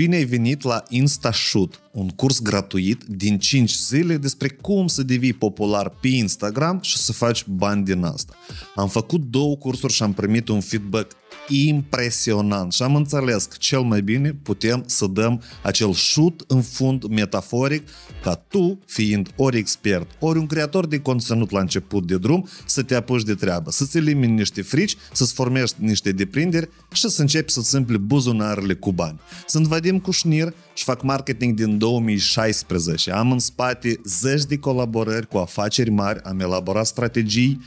Bine ai venit la InstaShoot, un curs gratuit din 5 zile despre cum să devii popular pe Instagram și să faci bani din asta. Am făcut două cursuri și am primit un feedback impresionant și am înțeles că cel mai bine putem să dăm acel șut în fund metaforic ca tu, fiind ori expert, ori un creator de conținut la început de drum, să te apuci de treabă, să-ți elimini niște frici, să-ți formești niște deprinderi și să începi să-ți împli buzunarele cu bani. Sunt Vadim Cușnir și fac marketing din 2016. Am în spate zeci de colaborări cu afaceri mari, am elaborat strategii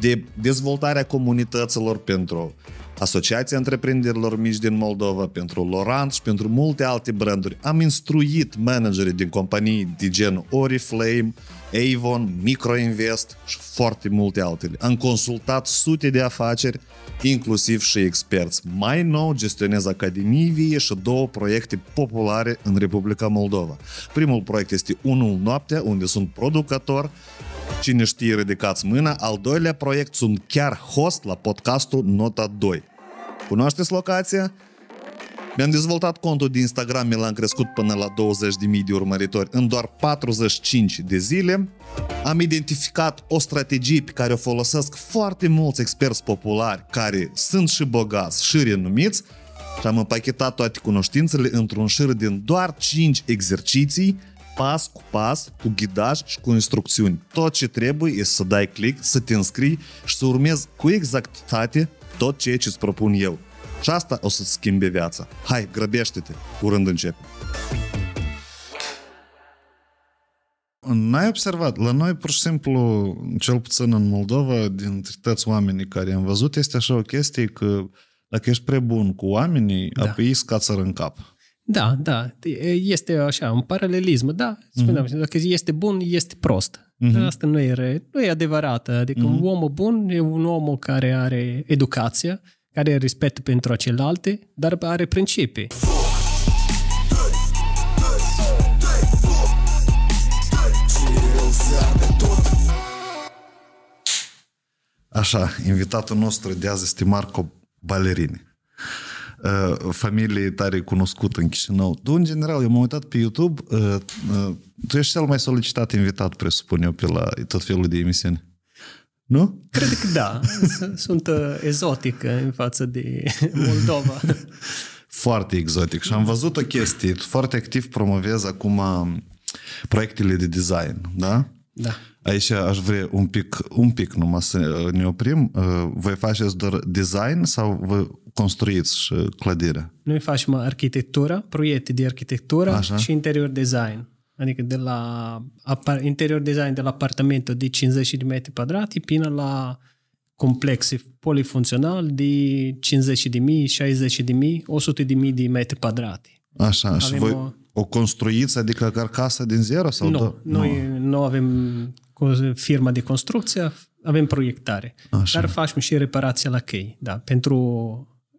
de dezvoltarea comunităților pentru Asociația Întreprinderilor Mici din Moldova, pentru Laurent și pentru multe alte branduri. Am instruit managerii din companii de gen Oriflame, Avon, Microinvest și foarte multe altele. Am consultat sute de afaceri, inclusiv și experți. Mai nou gestionez Academii Vie și două proiecte populare în Republica Moldova. Primul proiect este Unul Noaptea, unde sunt producător Cine știe, ridicați mâna. Al doilea proiect sunt chiar host la podcastul Nota 2. Cunoașteți locația? Mi-am dezvoltat contul de Instagram, mi l-am crescut până la 20.000 de urmăritori în doar 45 de zile. Am identificat o strategie pe care o folosesc foarte mulți experți populari care sunt și bogați și renumiți și am împachetat toate cunoștințele într-un șir din doar 5 exerciții pas cu pas, cu ghidaj și cu instrucțiuni. Tot ce trebuie este să dai click, să te înscrii și să urmezi cu exactitate tot ceea ce îți propun eu. Și asta o să-ți schimbe viața. Hai, grăbește-te! Curând începe! N-ai observat, la noi pur și simplu, cel puțin în Moldova, dintre toți oamenii care am văzut, este așa o chestie că dacă ești prea bun cu oamenii, da. apoi îi scață în cap. Da, da, este așa, un paralelism, da, spuneam, mm-hmm. dacă este bun, este prost. Uh-huh. Asta nu e, nu e adevărată, adică mm-hmm. un mhm. om bun e un om care are educație, care are respect pentru celelalte, dar are principii. Așa, invitatul nostru de azi este Marco Balerini uh, familie tare cunoscută în Chișinău. Tu, în general, eu m-am uitat pe YouTube, uh, uh, tu ești cel mai solicitat invitat, presupun eu, pe la tot felul de emisiuni. Nu? Cred că da. Sunt uh, ezotic în față de Moldova. Foarte exotic. Și am văzut o chestie. Tu foarte activ promovezi acum um, proiectele de design, da? Da. Aici aș vrea un pic, un pic numai să ne oprim. Ă, voi faceți doar design sau vă construiți uh, clădirea? Noi facem arhitectură, proiecte de arhitectură Așa. și interior design. Adică de la interior design de la apartamentul de 50 de metri pătrați până la complexe polifuncțional de 50 de mii, 60 de mii, 100 de mii de metri pătrați. Așa, avem și voi o... o construiți, adică carcasa din zero? Sau nu, do- noi nu. nu avem firma de construcție, avem proiectare. Așa. Dar facem și reparația la chei, da, pentru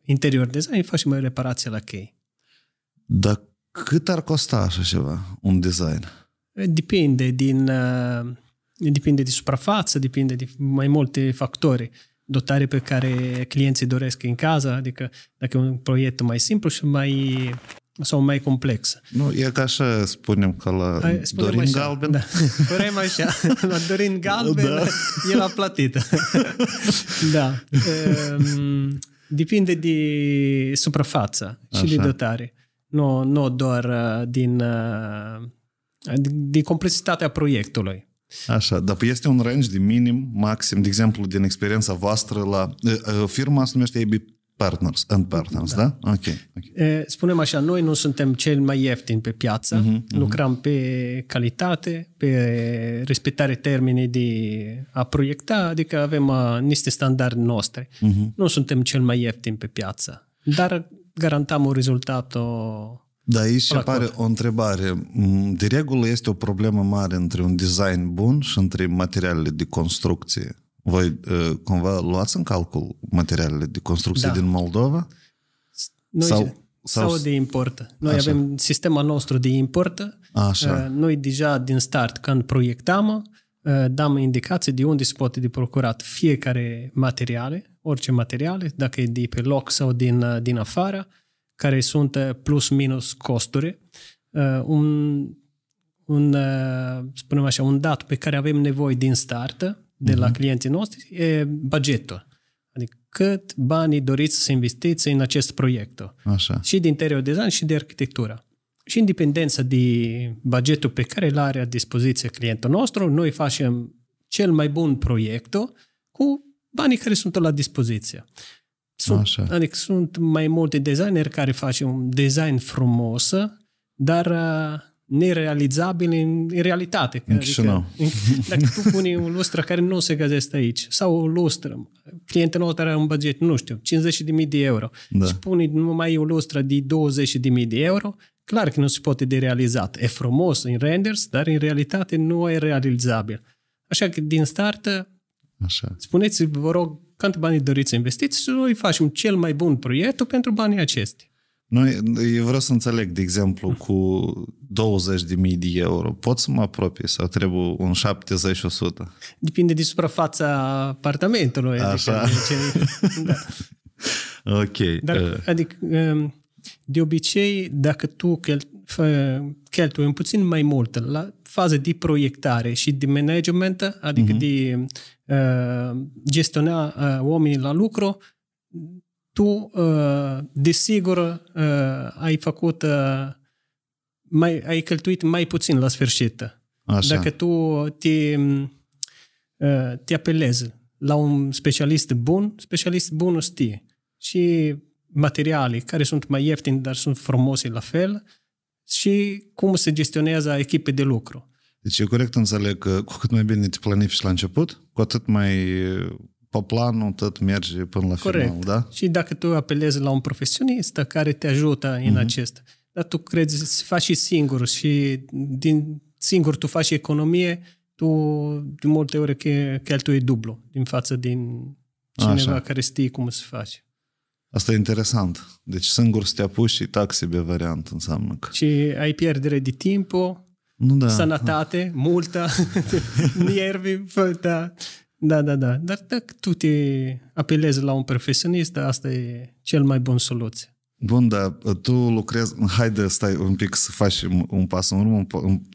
interior design, faci și mai reparație la chei. Dar cât ar costa așa ceva, un design? Depinde din... Uh, depinde de suprafață, depinde de mai multe factori. Dotare pe care clienții doresc în casa, adică dacă e un proiect mai simplu și mai sau mai complex. Nu, e ca așa spunem că la Hai, spunem Dorin așa, Galben. Da. Vrem așa, la Dorin Galben da. e la platită. da. Um, Depinde de suprafață și Așa. de dotare. Nu, nu doar uh, din uh, de complexitatea proiectului. Așa, dar păi, este un range de minim, maxim, de exemplu, din experiența voastră la... Uh, firma se numește AB Partners and Partners, da? da? Ok. okay. Spunem așa, noi nu suntem cel mai ieftin pe piață, mm-hmm, mm-hmm. lucrăm pe calitate, pe respectare termenii de a proiecta, adică avem niște standarde noastre. Mm-hmm. Nu suntem cel mai ieftin pe piață, dar garantăm un rezultat o da, aici Placut. apare o întrebare. Mm, de regulă este o problemă mare între un design bun și între materialele de construcție. Voi uh, cumva luați în calcul materialele de construcție da. din Moldova? Noi, sau, sau, sau de importă. Noi așa. avem sistema nostru de importă. Așa. Uh, noi deja din start, când proiectam, uh, dăm indicații de unde se poate de procurat fiecare materiale, orice materiale, dacă e de pe loc sau din, din afară, care sunt plus minus costuri. Un, un, spunem așa, un dat pe care avem nevoie din start de la mhm. clienții noștri e bugetul. Adică cât banii doriți să investiți în acest proiect. Așa. Și de interior design și de arhitectură. Și în dependență de bugetul pe care îl are la dispoziție clientul nostru, noi facem cel mai bun proiect cu banii care sunt la dispoziție. Sunt, Așa. Adică sunt mai multe designeri care fac un design frumos, dar nerealizabile în, în realitate. În Chișinău. Adică, dacă tu pune o lustră care nu se găsește aici, sau o lustră, clientul nostru are un buget, nu știu, 50.000 de euro, da. și pune numai o lustră de 20.000 de euro, clar că nu se poate de realizat. E frumos în renders, dar în realitate nu e realizabil. Așa că din start, Așa. spuneți, vă rog, cât banii doriți să investiți și noi facem cel mai bun proiect pentru banii acestea. Noi, eu vreau să înțeleg, de exemplu, cu 20.000 de euro, pot să mă apropii sau trebuie un 70-100? Depinde de suprafața apartamentului. Adică Așa. Adică, da. ok. Dar, adică, de obicei, dacă tu cheltui un puțin mai mult la fază de proiectare și de management, adică uh-huh. de uh, gestiona uh, oamenii la lucru, tu, ă, desigur, ă, ai făcut, ă, mai, ai cheltuit mai puțin la sfârșit. Așa. Dacă tu te, te apelezi la un specialist bun, specialist bun știe. Și materiale care sunt mai ieftini, dar sunt frumoase la fel, și cum se gestionează echipe de lucru. Deci e corect înțeleg că cu cât mai bine te planifici la început, cu atât mai pe planul tot merge până la Corect. final, da? Și dacă tu apelezi la un profesionist care te ajută uh-huh. în mhm. acest, dar tu crezi să faci și singur și din singur tu faci economie, tu de multe ori cheltui dublu din față din cineva Așa. care știe cum se face. Asta e interesant. Deci singur să te apuci și taxi pe variant înseamnă că... Și ai pierdere de timp, nu, da. sănătate, multă, nervi, da. Da, da, da. Dar dacă tu te apelezi la un profesionist, asta e cel mai bun soluție. Bun, dar uh, tu lucrezi... Haide, stai un pic să faci un pas în urmă.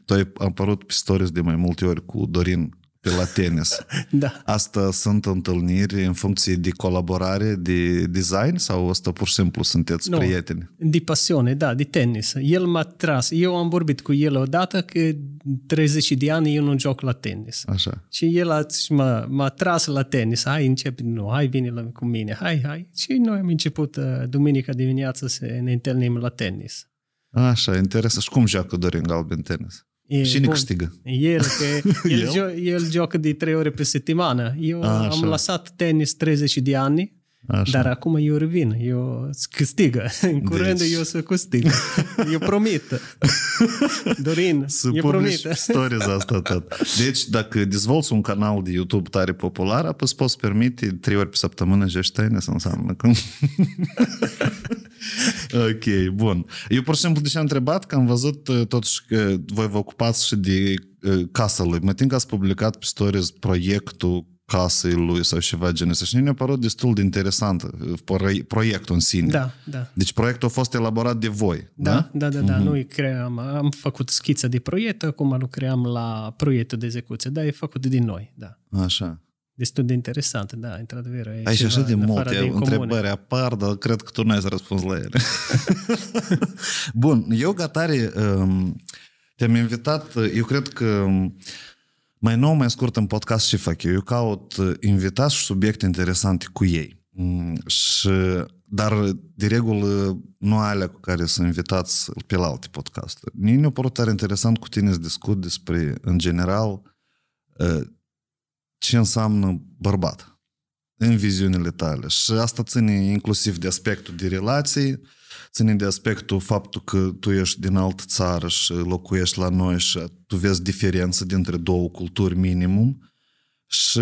Tu ai apărut pe stories de mai multe ori cu Dorin pe la tenis. da. Asta sunt întâlniri în funcție de colaborare, de design sau asta pur și simplu sunteți no, prieteni? De pasiune, da, de tenis. El m-a tras. Eu am vorbit cu el odată că 30 de ani eu nu joc la tenis. Așa. Și el a, m-a, m-a tras la tenis. Hai, încep, nu, hai, vine la, cu mine, hai, hai. Și noi am început uh, duminica dimineața să ne întâlnim la tenis. Așa, interesant. Și cum joacă Dorin Galben tenis? E, Cine bun, câștigă? El, că el, jo- el joacă de trei ore pe săptămână. Eu A, așa. am lăsat tenis 30 de ani Așa. Dar acum eu revin, eu câștigă. În deci- curând deci... eu să câștig. Eu promit. Dorin, să eu promit. stories asta tot. Deci dacă dezvolți un canal de YouTube tare popular, apoi poți permite trei ori pe săptămână jeștăine să înseamnă cum... ok, bun. Eu pur și simplu de ce am întrebat, că am văzut uh, totuși că voi vă ocupați și de uh, casă lui. Mă tin că ați publicat pe stories proiectul casei lui sau ceva genul ăsta. Și ne-a părut destul de interesant uh, proiectul în sine. Da, da. Deci proiectul a fost elaborat de voi, da? Da, da, da. da. Uh-huh. Noi cream, am făcut schiță de proiect, acum lucream la proiectul de execuție, dar e făcut din noi, da. Așa. Destul de interesant, da, într-adevăr. E și așa de multe de întrebări apar, dar cred că tu n-ai să răspunzi la ele. Bun, eu, Gatari, um, te-am invitat, uh, eu cred că um, mai nou, mai scurt în podcast ce fac eu? Eu caut uh, invitați și subiecte interesante cu ei. Mm, și, dar, de regulă, nu alea cu care sunt invitați pe la alte podcasturi. Mie mi-a părut tare interesant cu tine să discut despre, în general, uh, ce înseamnă bărbat în viziunile tale. Și asta ține inclusiv de aspectul de relații, ține de aspectul faptul că tu ești din altă țară și locuiești la noi și tu vezi diferență dintre două culturi minimum și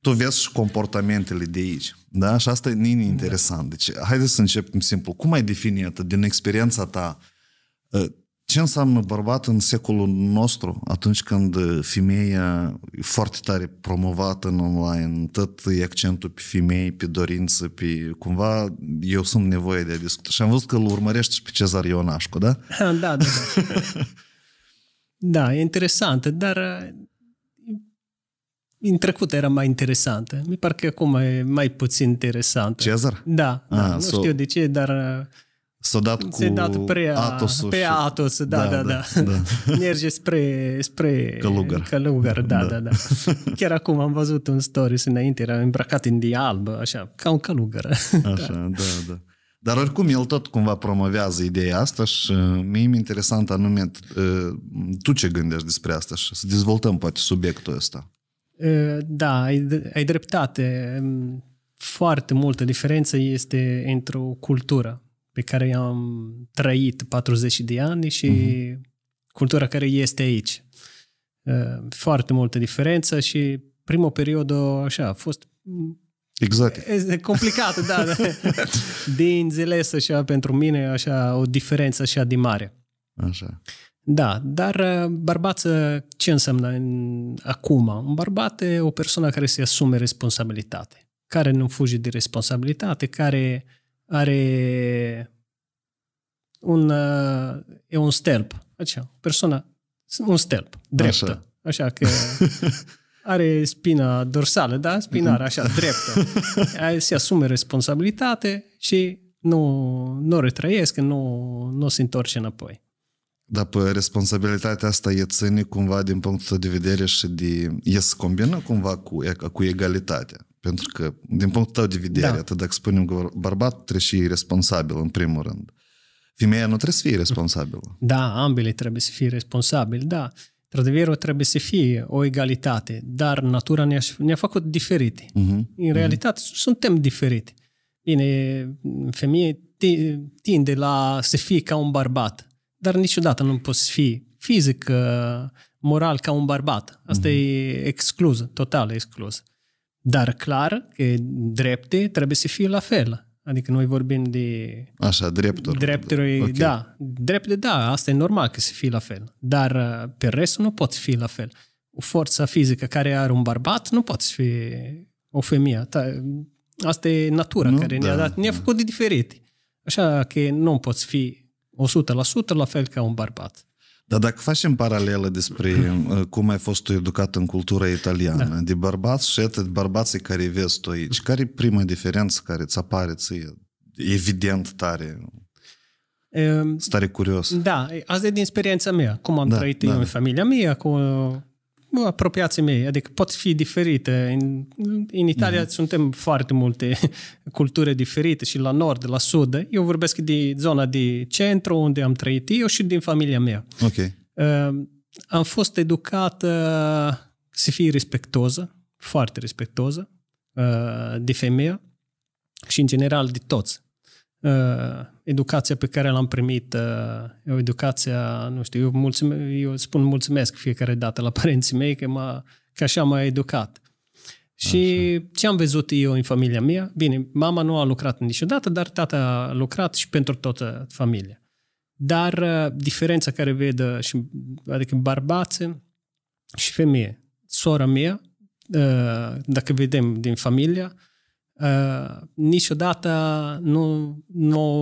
tu vezi și comportamentele de aici. Da? Și asta e da. interesant. Deci, haideți să începem simplu. Cum ai defini din experiența ta ă, ce înseamnă bărbat în secolul nostru, atunci când femeia e foarte tare promovată în online, tot e accentul pe femei, pe dorință, pe cumva eu sunt nevoie de a discuta. Și am văzut că îl urmărești și pe Cezar Ionașcu, da? Da, da. Da, da e interesant, dar uh, în trecut era mai interesantă. Mi pare că acum e mai puțin interesantă. Cezar? Da, da ah, da nu so... știu de ce, dar uh, S-a dat cu dat prea, Atos. Pe Atos, da, da, da. da. da. da. Merge spre, spre Călugăr. Călugăr, da, da, da, da. Chiar acum am văzut un stories înainte, era îmbrăcat în de alb, așa, ca un călugăr. Așa, da, da. da. Dar oricum el tot cumva promovează ideea asta și uh, mie mi interesant anume uh, tu ce gândești despre asta și să dezvoltăm poate subiectul ăsta. Uh, da, ai, ai dreptate. Foarte multă diferență este într-o cultură pe care i-am trăit 40 de ani și uh-huh. cultura care este aici. Uh, foarte multă diferență și prima perioadă așa a fost Exact. E complicat, da. de da. înțeles așa pentru mine așa o diferență așa de mare. Așa. Da, dar uh, bărbață ce înseamnă în, acum? Un bărbat e o persoană care se asume responsabilitate, care nu fuge de responsabilitate, care uh, are un, uh, e un stelp, așa, persoana, un stelp, dreptă, așa, așa că are spina dorsală, da? Spinară, așa, da. dreptă. Se asume responsabilitate și nu, nu retrăiesc, nu, nu se întorce înapoi. Dar pe responsabilitatea asta e ține cumva din punctul de vedere și de... E să combină cumva cu, cu egalitatea. Pentru că, din punctul tău de vedere, da. atât dacă spunem bărbatul trebuie și responsabil, în primul rând. Femeia nu trebuie să fie responsabilă. Da, ambele trebuie să fie responsabili, da. într trebuie să fie o egalitate, dar natura ne-a, ne-a făcut diferite. Uh-huh. În mhm. realitate, uh-huh. suntem diferite. Bine, femeie tinde la să fie ca un bărbat, dar niciodată nu poți fi fizic, uh, moral ca un bărbat. Asta uh-huh. e exclus, total Uh, dar clar că drepte trebuie să fie la fel. Adică noi vorbim de... Așa, drepturi. Drepturi, okay. da. Drepte, da, asta e normal că să fie la fel. Dar uh, pe restul nu poți fi la fel. O forță fizică care are un bărbat nu poți fi o femeie. Asta e natura nu? care da, ne-a dat, ne-a da. făcut da. de diferit. Așa că nu poți fi 100% la fel ca un bărbat. Dar dacă facem paralelă despre uh, cum ai fost tu educat în cultura italiană, da. de bărbați și atât bărbații care vezi tu aici, care e prima diferență care îți apare ție? Evident tare. Ehm, Stare curios. Da, asta e din experiența mea, cum am da, trăit da. eu în da. familia mea, cu apropiații mei, adică pot fi diferite. În, în Italia mm-hmm. suntem foarte multe culturi diferite și la nord, la sud. Eu vorbesc de zona de centru unde am trăit eu și din familia mea. Ok. Uh, am fost educată, uh, să fii respectoză, foarte respectoză, uh, eh, de femeie și în general de toți. Uh, educația pe care l-am primit, uh, e o educație, nu știu, eu, mulțume, eu spun mulțumesc fiecare dată la părinții mei că, m-a, că așa m-a educat. Și Așa. ce am văzut eu în familia mea? Bine, mama nu a lucrat niciodată, dar tata a lucrat și pentru toată familia. Dar uh, diferența care vede, și, adică bărbații și femeie, sora mea, uh, dacă vedem din familia, Uh, niciodată nu, nu,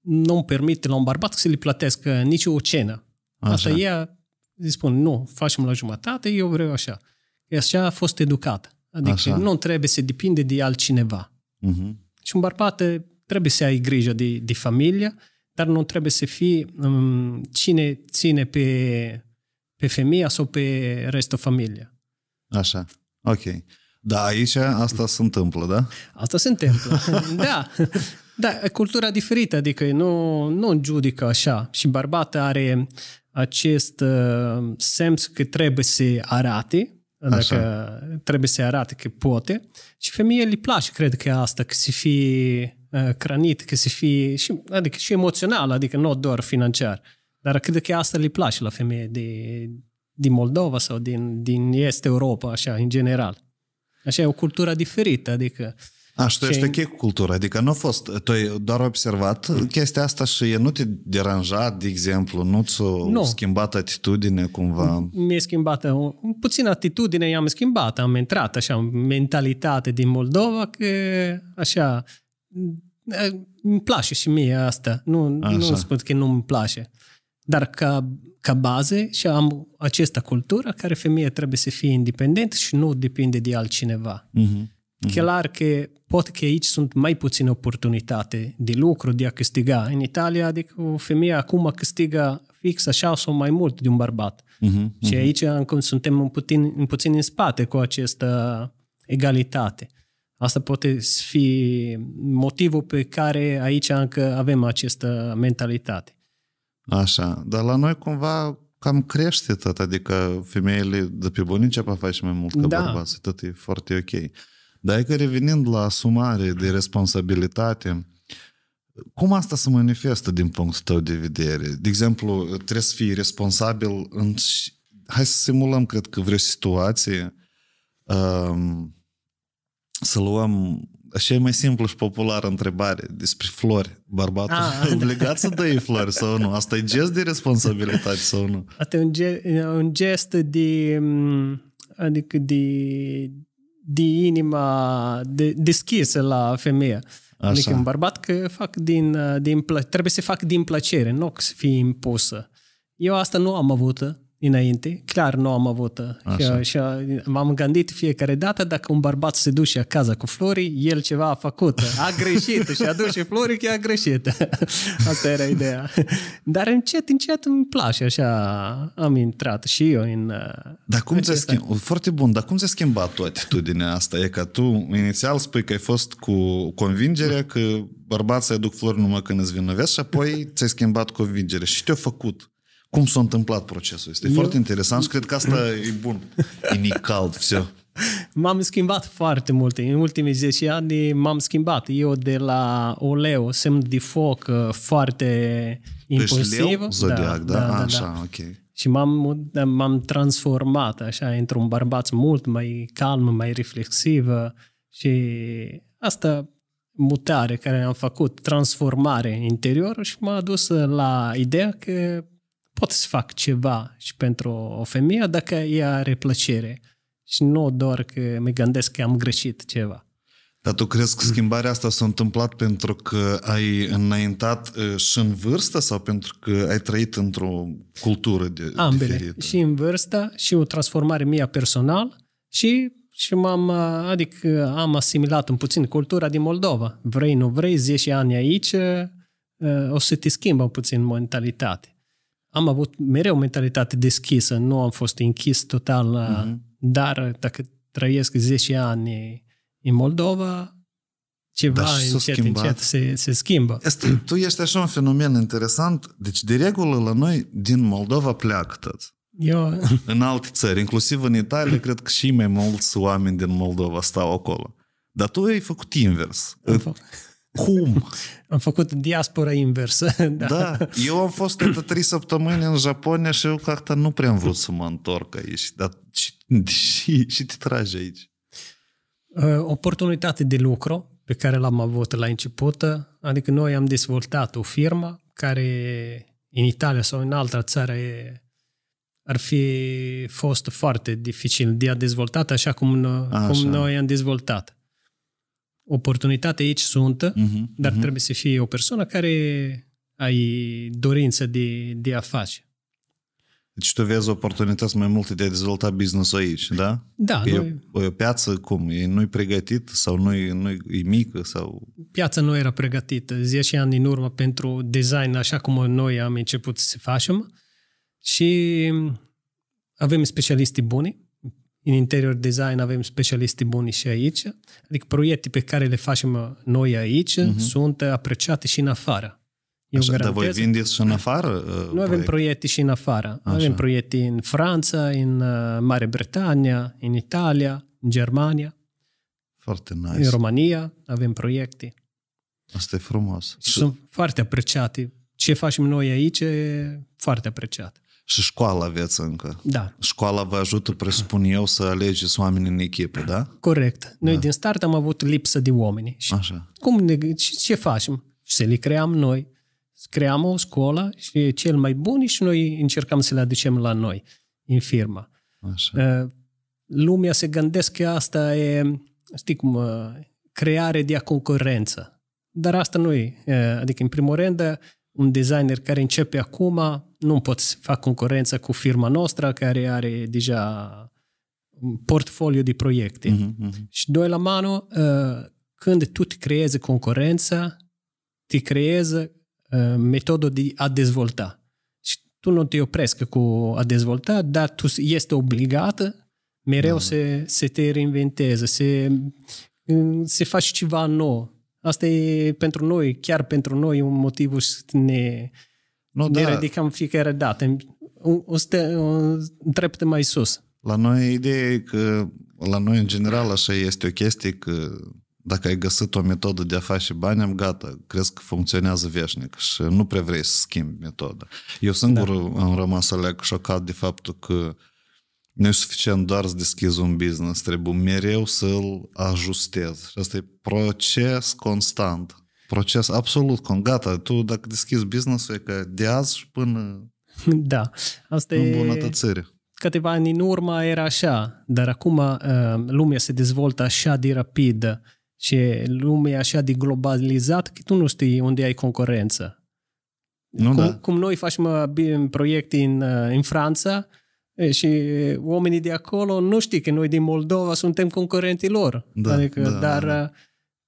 nu-mi permit la un bărbat să le plătesc uh, nici o cenă. Așa. Asta ea îi spun, nu, facem la jumătate, eu vreau așa. E așa a fost educat. Adică așa. nu trebuie să depinde de altcineva. Uh-huh. Și un bărbat uh, trebuie să ai grijă de, de familie, dar nu trebuie să fie um, cine ține pe, pe femeia sau pe restul familiei. Așa, ok. Da, aici asta se întâmplă, da? Asta se întâmplă, da. Da, cultura diferită, adică nu, nu judecă așa. Și bărbată are acest uh, sens că trebuie să arate, dacă așa. trebuie să arate că poate. Și femeie îi place, cred că asta, că să fie uh, crănit, că să fie, și, adică și emoțional, adică nu doar financiar. Dar cred că asta îi place la femeie de, din Moldova sau din, din Est Europa, așa, în general. Așa e o cultură diferită, adică... Asta este chei cu cultura, adică nu a fost, tu ai doar observat chestia asta și nu te deranja, de exemplu, nu ți-a nu. schimbat atitudine cumva? Mi-a schimbat, puțin atitudine i-am schimbat, am intrat așa în mentalitate din Moldova, că așa, îmi place și mie asta, nu, nu spun că nu îmi place. Dar ca, ca bază, și am această cultură care femeia trebuie să fie independentă și nu depinde de altcineva. Mm-hmm. Mhm. uh Clar că pot că aici sunt mai puține oportunitate de lucru, de a câștiga. În Italia, adică o femeie acum câștigă fix așa sau mai mult de un bărbat. Mm-hmm. Și mhm. aici încă suntem un puțin, un puțin în spate cu această egalitate. Asta poate fi motivul pe care aici încă avem această mentalitate. Așa, dar la noi cumva cam crește tot, adică femeile de pe bunici apa face mai mult ca da. bărbații, tot e foarte ok. Dar e că revenind la asumare de responsabilitate, cum asta se manifestă din punctul tău de vedere? De exemplu, trebuie să fii responsabil în... Hai să simulăm, cred că, vreo situație um, să luăm Așa e mai simplu și populară întrebare despre flori. Bărbatul ah, e obligat da. să dăi flori sau nu? Asta e gest de responsabilitate sau nu? Asta e un, ge- un gest de... Mm, adică de, de inima de, deschisă la femeie. Așa. Adică un bărbat că fac din, din, trebuie să fac din plăcere, nu să fie impusă. Eu asta nu am avut înainte, clar nu am avut uh, și, uh, și uh, m-am gândit fiecare dată dacă un bărbat se duce acasă cu flori, el ceva a făcut, a greșit și aduce flori că a greșit. Asta era ideea. Dar încet, încet îmi place așa, am intrat și eu în... Dar cum ți-a schimbat? Foarte bun, dar cum ți-a schimbat tu atitudinea asta? E că tu inițial spui că ai fost cu convingerea că bărbații aduc flori numai când îți vinovesc și apoi ți-ai schimbat convingerea și te-a făcut cum s-a întâmplat procesul. Este Eu... foarte interesant și cred că asta e bun. E cald, все. M-am schimbat foarte mult. În ultimii 10 ani m-am schimbat. Eu de la Oleo, semn de foc uh, foarte impulsiv. Deci Leo zodiac, da? da, da, da, așa, da. ok. Și m-am, da, m-am transformat așa într-un bărbat mult mai calm, mai reflexiv uh, și asta mutare care am făcut, transformare interior și m-a dus la ideea că pot să fac ceva și pentru o femeie dacă ea are plăcere și nu doar că mă gândesc că am greșit ceva. Dar tu crezi că schimbarea asta s-a întâmplat pentru că ai înaintat uh, și în vârstă sau pentru că ai trăit într-o cultură de, Ambele. diferită? Și în vârstă, și o transformare mea personală și, și m-am, uh, adică am asimilat în puțin cultura din Moldova. Vrei, nu vrei, 10 ani aici, uh, o să te schimbă puțin mentalitate am avut mereu mentalitate deschisă, nu am fost închis total, mm-hmm. dar dacă trăiesc 10 ani în Moldova, ceva Dar încet, schimbat. încet se, se schimbă. Este, tu ești așa un fenomen interesant. Deci, de regulă, la noi, din Moldova pleacă tot. Eu... În alte țări, inclusiv în Italia, cred că și mai mulți oameni din Moldova stau acolo. Dar tu ai făcut invers. Am făcut. Cum? Am făcut diaspora inversă. Da. da. Eu am fost câte trei săptămâni în Japonia și eu cartea nu prea am vrut să mă întorc aici. Dar și, și, și te trage aici? Uh, oportunitate de lucru pe care l-am avut la început, adică noi am dezvoltat o firmă care în Italia sau în altă țară ar fi fost foarte dificil de a dezvoltat așa cum, uh, așa. cum noi am dezvoltat oportunitate aici sunt, uh-huh, dar uh-huh. trebuie să fie o persoană care ai dorință de, de a face. Deci tu vezi oportunități mai multe de a dezvolta business aici, da? Da. E, noi... o, e o piață cum? E nu-i pregătit sau nu-i, nu e mică? sau? Piața nu era pregătită. 10 ani în urmă pentru design, așa cum noi am început să facem și avem specialiști buni în interior design avem specialiști buni și aici. Adică proiecte pe care le facem noi aici uh-huh. sunt apreciate și în afară. Eu Așa, garantez, dar voi vindeți și în afară? Uh, noi proiect. avem proiecte și în afară. Așa. Avem proiecte în Franța, în uh, Marea Britanie, în Italia, în Germania. Foarte nice. În România avem proiecte. Asta e frumos. sunt foarte apreciate. Ce facem noi aici e foarte apreciat. Și școala aveți încă. Da. Școala vă ajută, presupun eu, să alegeți oameni în echipă, da? Corect. Noi da. din start am avut lipsă de oameni. Și Așa. Cum ne, ce, ce facem? Să le creăm noi. Creăm o școală și cel mai bun și noi încercăm să le aducem la noi, în firmă. Așa. Uh, lumea se gândesc că asta e, știi cum, uh, creare de concurență. Dar asta nu e. Uh, adică, în primul rând, un designer care începe acum nu pot să fac concurență cu firma noastră care are deja un portfoliu de proiecte. Uh-huh, uh-huh. Și doi la uh, când tu te creezi concurența, te creezi uh, metodă de a dezvolta. Și tu nu te oprești cu a dezvolta, dar tu este obligată mereu uh-huh. să, să te reinventezi, să, să faci ceva nou Asta e pentru noi, chiar pentru noi, un motiv să ne, nu, ne da. ridicăm fiecare dată. O, o, stă, o drept mai sus. La noi ideea e că, la noi în general așa este o chestie că dacă ai găsit o metodă de a face bani, am gata, crezi că funcționează veșnic și nu prea vrei să schimbi metoda. Eu singur da. am rămas să șocat de faptul că nu e suficient doar să deschizi un business, trebuie mereu să-l ajustezi. Și asta e proces constant. Proces absolut, gata, tu dacă deschizi business e că de azi și până da, asta în bunătățire. câteva ani în urmă era așa, dar acum uh, lumea se dezvoltă așa de rapid și lumea așa de globalizat că tu nu știi unde ai concurență. Nu, cum, da. cum noi facem uh, proiecte în, uh, în Franța, și oamenii de acolo nu știu că noi din Moldova suntem concurenții lor. Da, adică, da, dar da.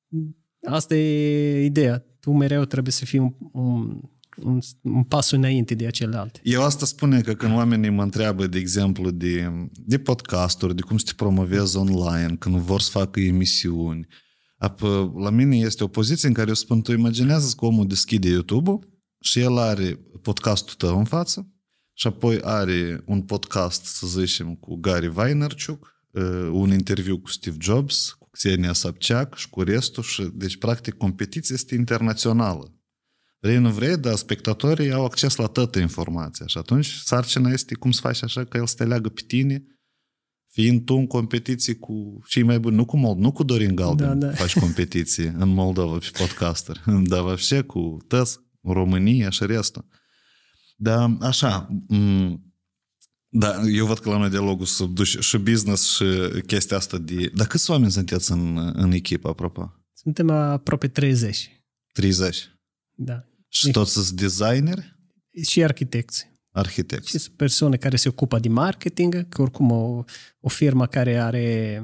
Uh, asta e ideea. Tu mereu trebuie să fii un, un, un, un pas înainte de celelalte. Eu asta spune că când oamenii mă întreabă, de exemplu, de, de podcasturi, de cum să te promovezi online, când vor să facă emisiuni, apă, la mine este o poziție în care eu spun, tu imaginează că omul deschide YouTube-ul și el are podcastul tău în față și apoi are un podcast, să zicem, cu Gary Vaynerchuk, uh, un interviu cu Steve Jobs, cu Xenia Sapceac și cu restul. Și, deci, practic, competiția este internațională. Vrei, nu vrei, dar spectatorii au acces la toată informația și atunci sarcina este cum să faci așa că el să te leagă pe tine fiind tu în competiție cu cei mai buni, nu cu Mold, nu cu Dorin Galben da, da. faci competiție în Moldova pe podcaster, dar вообще cu tăs, România și restul. Da, așa, mm, da, eu văd că la noi dialogul să duci și business și chestia asta de... Dar câți oameni sunteți în, în echipă, apropo? Suntem aproape 30. 30? Da. Și deci- toți sunt designeri? Și arhitecți. Arhitecți. Și persoane care se ocupă de marketing, că oricum o, o firmă care are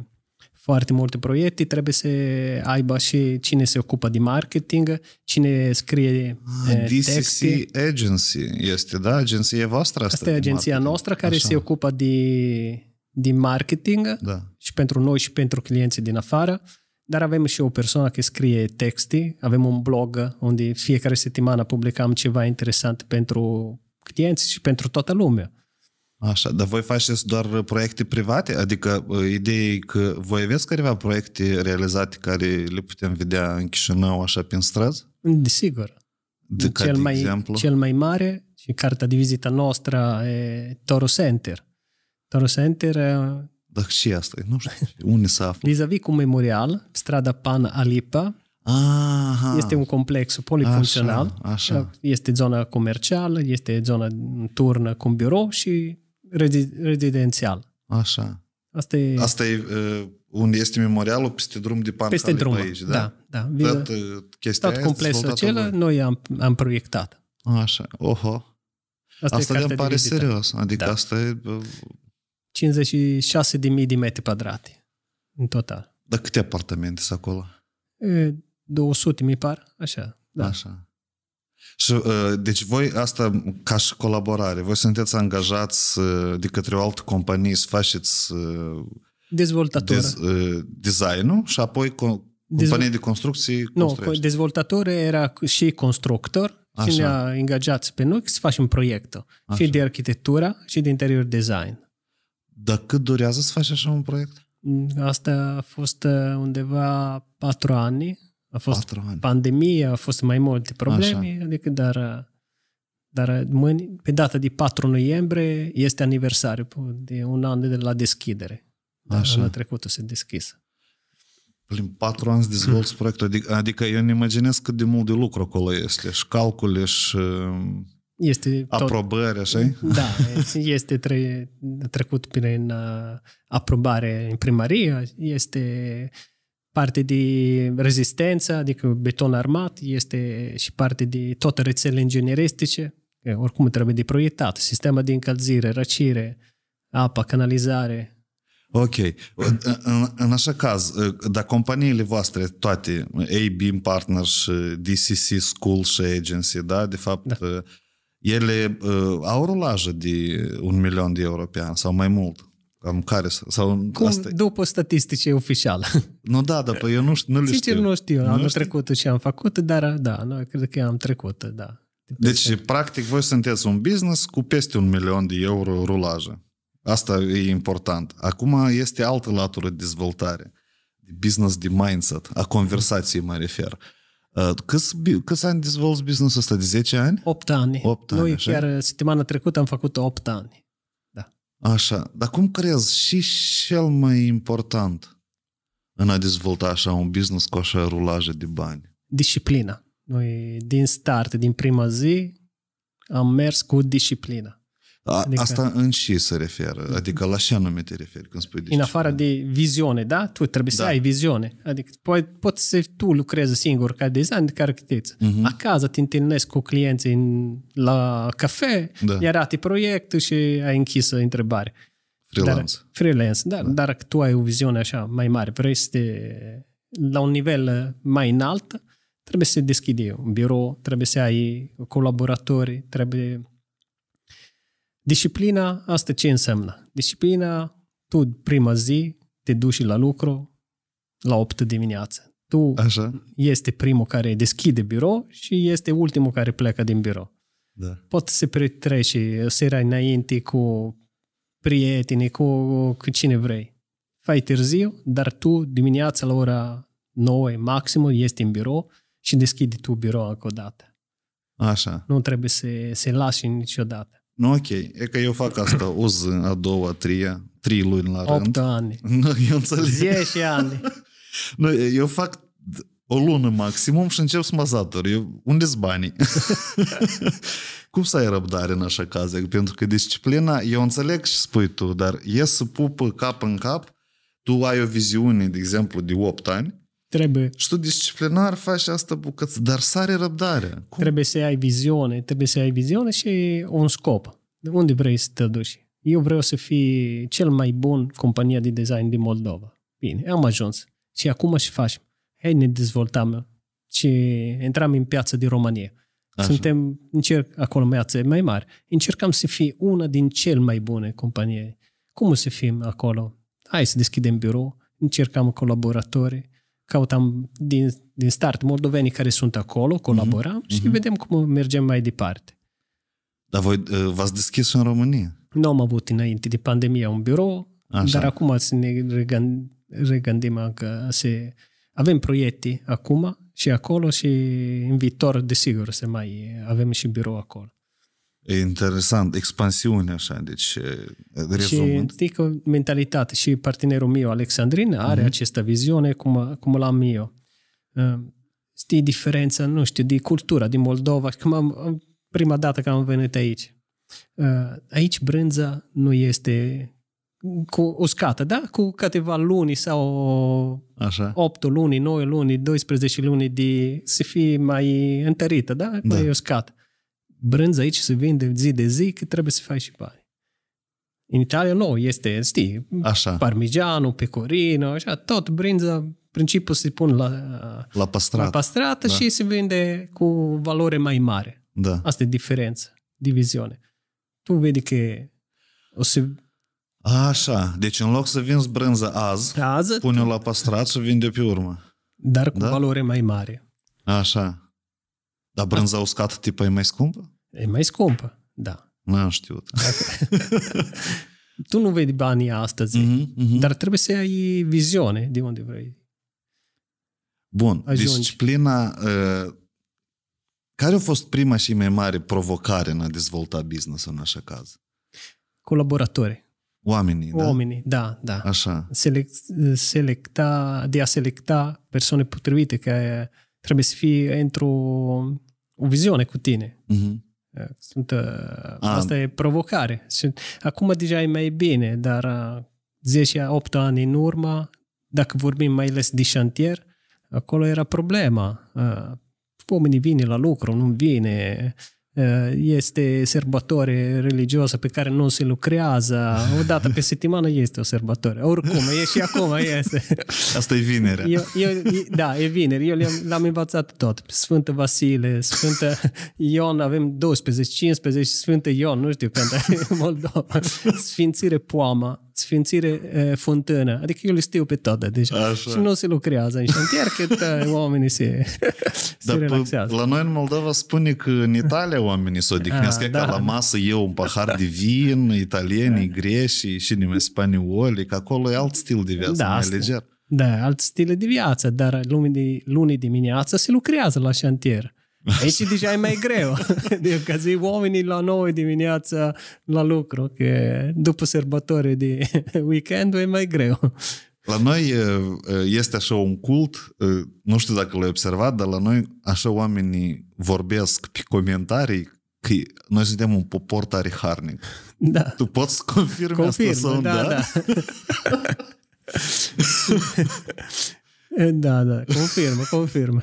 foarte multe proiecte, trebuie să aibă și cine se ocupă de marketing, cine scrie ah, eh, DCC texte. Agency este, da? Agenția voastră asta? Asta e agenția marketing. noastră care Așa. se ocupă de, de marketing da. și pentru noi și pentru clienții din afară. Dar avem și o persoană care scrie texte, avem un blog unde fiecare săptămână publicăm ceva interesant pentru clienți și pentru toată lumea. Așa, dar voi faceți doar proiecte private? Adică uh, ideea e că voi aveți careva proiecte realizate care le putem vedea în Chișinău așa prin străzi? Desigur. De cel, de mai, exemplu? cel mai mare și cartea de vizită noastră e Toro Center. Toro Center... Uh, dar și asta Nu știu unde se află. Vis-a-vis cu memorial, strada Pan Alipa, Aha. Este un complex polifuncțional. Așa, așa. Este zona comercială, este zona turnă cu un birou și rezidențial. Așa. Asta e... Asta e uh, unde este memorialul peste drum de Pan Peste drum, pe aici, da? Da, da. tot, uh, chestia tot complexul acela noi am, am proiectat. Așa, oho. Asta, asta îmi pare serios, adică da. asta e... 56.000 uh, de metri pătrați. în total. Dar câte apartamente sunt acolo? 200 mi par, așa. Da. Așa. Și, uh, deci voi, asta ca și colaborare, voi sunteți angajați uh, de către o altă companie să faceți uh, dezvoltatoră. Dez, designul și apoi companie de construcții Nu, construiește. dezvoltator era și constructor Așa. și ne-a angajat pe noi să facem proiectul. Așa. Și de arhitectură și de interior design. Dar cât durează să faci așa un proiect? Asta a fost undeva patru ani a fost pandemie, a fost mai multe probleme, Așa. adică dar, dar mâine, pe data de 4 noiembrie este aniversariul de un an de la deschidere. Dar Așa. anul trecut se deschis. Prin patru ani dezvolți proiectul, adică, adică eu îmi imaginez cât de mult de lucru acolo este și calcule și um, este aprobări, așa Da, este tre- trecut prin uh, aprobare în primărie, este parte de rezistență, adică beton armat, este și parte de toate rețelele ingineristice, oricum trebuie de proiectat, sistemul de încălzire, răcire, apa, canalizare, Ok. În, în așa caz, dar companiile voastre, toate, A-Beam Partners, DCC School și Agency, da, de fapt, da. ele uh, au rulajă de un milion de euro pe an sau mai mult? Cam care sau Cum, asta... După statistice oficial. Nu, da, dar păi eu nu, știu. nu le Sincer, știu. nu știu. Nu anul știu. trecut și am făcut, dar da, noi cred că am trecut, da. Deci, practic, voi sunteți un business cu peste un milion de euro rulajă. Asta e important. Acum este altă latură de dezvoltare. Business de mindset, a conversației mă refer. Uh, câți, câți ani dezvolți business ul ăsta? De 10 ani? 8 ani. 8 ani Noi așa? chiar săptămâna trecută am făcut 8 ani. Așa, dar cum crezi și cel mai important în a dezvolta așa un business cu așa rulaje de bani? Disciplina. Noi din start, din prima zi, am mers cu disciplina. A, adică, asta în și se referă, adică la ce anume te referi când spui de În afară de viziune, da? Tu trebuie da. să ai viziune. Adică poți, poți să tu lucrezi singur ca design de arhitect. Uh-huh. Mhm. Acasă te întâlnesc cu clienții în, la cafe, da. iar arate proiectul și ai închis întrebare. Freelance. Dar, freelance, da, da. Dar tu ai o viziune așa mai mare, vrei să te, la un nivel mai înalt, trebuie să deschidi un birou, trebuie să ai colaboratori, trebuie Disciplina, asta ce înseamnă? Disciplina, tu prima zi te duci la lucru la 8 dimineață. Tu Așa. este primul care deschide birou și este ultimul care pleacă din birou. Da. Poți să petrece seara înainte cu prieteni, cu, cu cine vrei. Fai târziu, dar tu dimineața la ora 9 maxim, ești în birou și deschide tu birou încă o dată. Așa. Nu trebuie să se lași niciodată. Nu, ok, e că eu fac asta o zi, a doua, a treia, trei luni la rând. 8 ani. Nu, eu înțeleg. 10 ani. nu, eu fac o lună maximum și încep să mă zator. Eu, unde-s banii? Cum să ai răbdare în așa caz? Adică, pentru că disciplina, eu înțeleg și spui tu, dar e să pupă cap în cap, tu ai o viziune, de exemplu, de 8 ani, Trebuie. Și tu disciplinar faci asta bucăță. dar sare răbdare. Cum? Trebuie să ai viziune, trebuie să ai viziune și un scop. De unde vrei să te duci? Eu vreau să fii cel mai bun compania de design din Moldova. Bine, am ajuns. Și acum și facem. Hai ne dezvoltăm și intram în piața din România. Așa. Suntem, încerc, acolo meață mai mari. Încercăm să fie una din cel mai bune companie. Cum o să fim acolo? Hai să deschidem birou, încercăm colaboratori, căutam din, din start moldovenii care sunt acolo, mhm. colaboram mm-hmm. și mhm. vedem cum mergem mai departe. Dar voi uh, v-ați deschis în România? Nu am avut înainte de pandemie un birou, Așa. dar acum să ne regândim, regândim că se, avem proiecte acum și acolo și în viitor, desigur, să mai avem și birou acolo. E interesant, expansiune așa, deci rezumând. Și știi că mentalitate și partenerul meu, Alexandrin, are mm-hmm. această viziune cum, cum l-am eu. Știi diferența, nu știu, de cultura din Moldova, cum am, prima dată că am venit aici. Aici brânza nu este cu uscată, da? Cu câteva luni sau Așa. 8 luni, 9 luni, 12 luni de să fie mai întărită, da? Mai da. uscată brânză aici se vinde zi de zi, că trebuie să faci și bani. În Italia nu, este, știi, așa. parmigianul, pecorino, așa, tot brânză, principiul se pun la, la păstrat, la pastrat da. și se vinde cu valoare mai mare. Da. Asta e diferența, diviziune. Tu vedi că o să... Așa, deci în loc să vinzi brânză azi, azi pune-o la păstrat și vinde pe urmă. Dar cu da? valoare mai mare. Așa. Dar da. brânza uscată, tipă, e mai scumpă? E mai scumpă, da. N-am știut. tu nu vei banii astăzi, mm-hmm, mm-hmm. dar trebuie să ai viziune de unde vrei. Bun, Ajungi. disciplina... Uh, care a fost prima și mai mare provocare în a dezvolta business în așa caz? Colaboratori. Oamenii, da? Oamenii, da, da. Așa. Selec- selecta, de a selecta persoane potrivite care trebuie să fie într-o o viziune cu tine. Uh-huh. Sunt, eh, A. Ah. Asta e provocare. Sunt, acum deja e mai bine, dar uh, eh, 10-8 ani în urmă, dacă vorbim mai ales de șantier, acolo era problema. Uh, Oamenii vine la lucru, nu vine, Eh, este sărbătoare religioasă pe care nu se lucrează. O dată pe săptămână este o sărbătoare. Oricum, e și acum este. Asta e vinerea. Eu, eu, da, e vineri. Eu l-am învățat tot. Sfântă Vasile, Sfântă Ion, avem 12, 15, Sfântă Ion, nu știu, când, Moldova. Sfințire Poama sfințire fontână. Adică eu le știu pe toate deja. Deci Așa. Și nu se lucrează în șantier cât oamenii se, se Dar relaxează. la noi în Moldova spune că în Italia oamenii se odihnească ah, da, ca la masă eu un pahar da. de vin, italienii, da. greșii și nimeni spanioli, că acolo e alt stil de viață, da, mai asta. leger. Da, alt stil de viață, dar luni, de, luni dimineața se lucrează la șantier. Aici deja e mai greu. Eu adică că zi oamenii la 9 dimineața la lucru, că după sărbători de weekend e mai greu. La noi este așa un cult, nu știu dacă l-ai observat, dar la noi așa oamenii vorbesc pe comentarii că noi suntem un popor tare harnic. Da. Tu poți să confirmi Confirm, asta sau da? Da, da. da, da, confirmă, confirmă.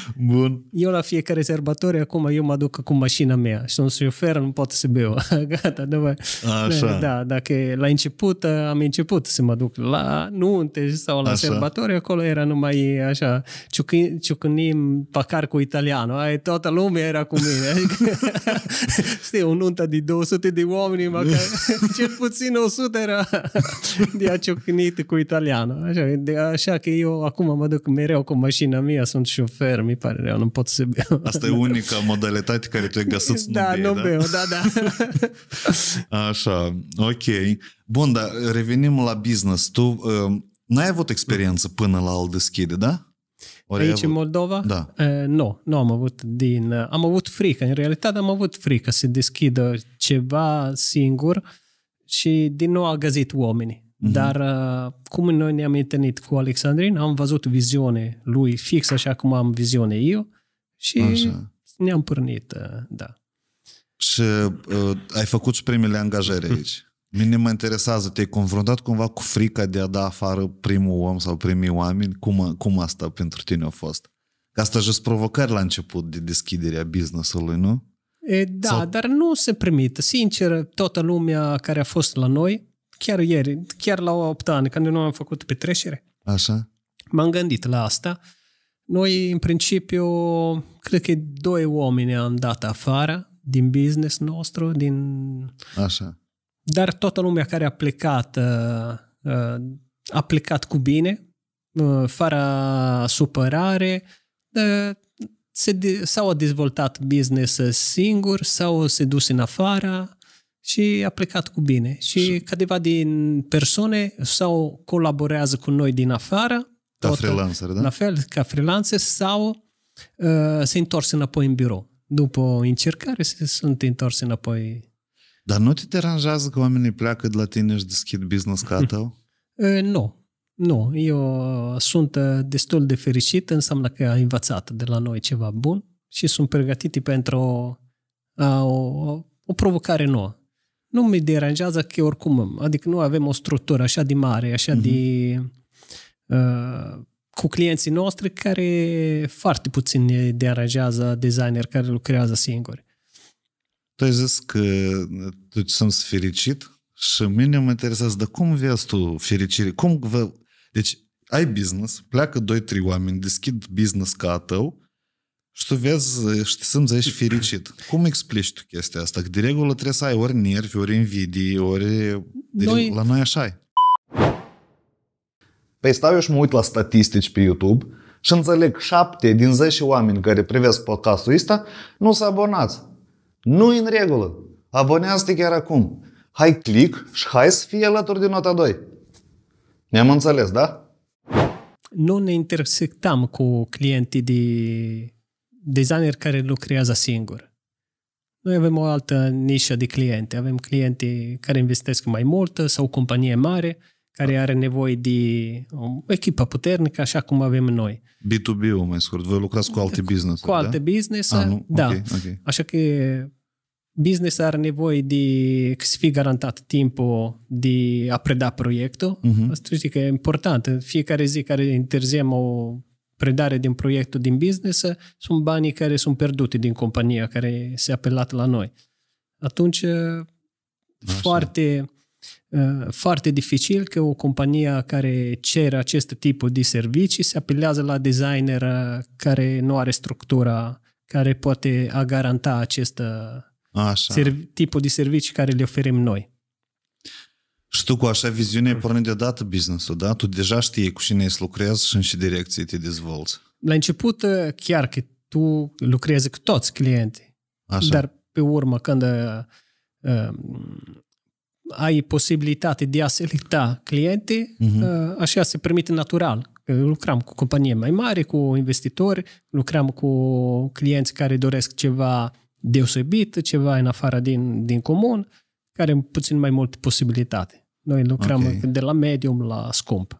Bun. Eu la fiecare sărbătoare, acum eu mă duc cu mașina mea și sunt șofer nu pot să beau. Gata, da, Așa. Da, dacă la început am început să mă duc la nunte sau la așa. sărbători, acolo era numai așa, ciucânim pacar cu italianul. Ai, toată lumea era cu mine. Adică știi, o nuntă de 200 de oameni, măcar cel puțin 100 era de a ciucnit cu italianul. Așa, de, așa că eu acum mă duc mereu cu mașina mea, sunt șofer, mi pare pare rău, nu pot să beau. Asta e unica modalitate care tu ai găsit să da, nu bei, nu da? beau, da, da. da. Așa, ok. Bun, dar revenim la business. Tu uh, n-ai avut experiență până la al deschide, da? Ori Aici, în Moldova? Da. Uh, nu, nu am avut din... Uh, am avut frică, în realitate am avut frică să deschidă ceva singur și din nou a găsit oamenii. Mhm. Dar uh, cum noi ne-am întâlnit cu Alexandrin, am văzut viziune lui fix așa cum am viziune eu și așa. ne-am pârnit, uh, da. Și uh, ai făcut și primele angajări aici. Mine mă interesează, te-ai confruntat cumva cu frica de a da afară primul om sau primii oameni? Cum, cum asta pentru tine a fost? Că asta just provocări la început de deschiderea business-ului, nu? E, da, sau... dar nu se permite. Sincer, toată lumea care a fost la noi chiar ieri, chiar la 8 ani, când nu am făcut petrecere, Așa. m-am gândit la asta. Noi, în principiu, cred că doi oameni am dat afară din business nostru, din... Așa. Dar toată lumea care a plecat, uh, uh, a plecat cu bine, uh, fără supărare, s sau a dezvoltat business singur, sau se dus în afară, și a plecat cu bine. Și câteva din persoane sau colaborează cu noi din afară, ca tot, freelancer, da? La fel, ca freelancer, sau uh, se întors înapoi în birou. După o încercare, se sunt întors înapoi. Dar nu te deranjează că oamenii pleacă de la tine și deschid business ca tău? Uh, nu. Nu, eu uh, sunt uh, destul de fericit, înseamnă că a învățat de la noi ceva bun și sunt pregătiti pentru o, uh, o, o provocare nouă nu mi deranjează că oricum, adică nu avem o structură așa de mare, așa mm-hmm. de... Mhm. Uh, cu clienții noștri care foarte puțin ne deranjează designer care lucrează singuri. Tu ai zis că tu sunt fericit și mine mă interesează, dar cum vezi tu fericire? Cum vă... Deci ai business, pleacă 2-3 oameni, deschid business ca a tău și tu vezi și simți aici fericit. Cum explici tu chestia asta? Că de regulă trebuie să ai ori nervi, ori invidii, ori... Noi... La noi așa e. Păi stau eu și mă uit la statistici pe YouTube și înțeleg 7 din 10 oameni care privesc podcastul ăsta nu s-au abonați. Nu în regulă. Abonează-te chiar acum. Hai click și hai să fie alături din nota 2. Ne-am înțeles, da? Nu ne intersectam cu clienții de designer care lucrează singur. Noi avem o altă nișă de cliente. Avem cliente care investesc mai mult sau o companie mare care are nevoie de o echipă puternică, așa cum avem noi. B2B-ul, mai scurt. Voi lucrați cu alte business Cu alte da? business ah, da. Okay, okay. Așa că business are nevoie de să fie garantat timpul de a preda proiectul. Uh-huh. Asta știi că e important. Fiecare zi care interziem o predare din proiectul din business sunt banii care sunt pierduti din compania care se apelat la noi. Atunci, Așa. foarte uh, foarte dificil că o companie care cere acest tip de servicii se apelează la designer care nu are structura care poate a garanta acest uh, Așa. tipul de servicii care le oferim noi. Și tu cu așa viziune ai pornit deodată business-ul, da? Tu deja știi cu cine îți lucrezi și în ce direcție te dezvolți. La început, ă, chiar că tu lucrezi cu toți clienții. Așa. Dar pe urmă, când uh, ai posibilitate de a selecta clienții, uh-huh. uh, așa se permite natural. Lucram cu companii mai mari, cu investitori, lucram cu clienți care doresc ceva deosebit, ceva în afară din, din comun, care au puțin mai multe posibilitate. Noi lucrăm okay. de la medium la scump.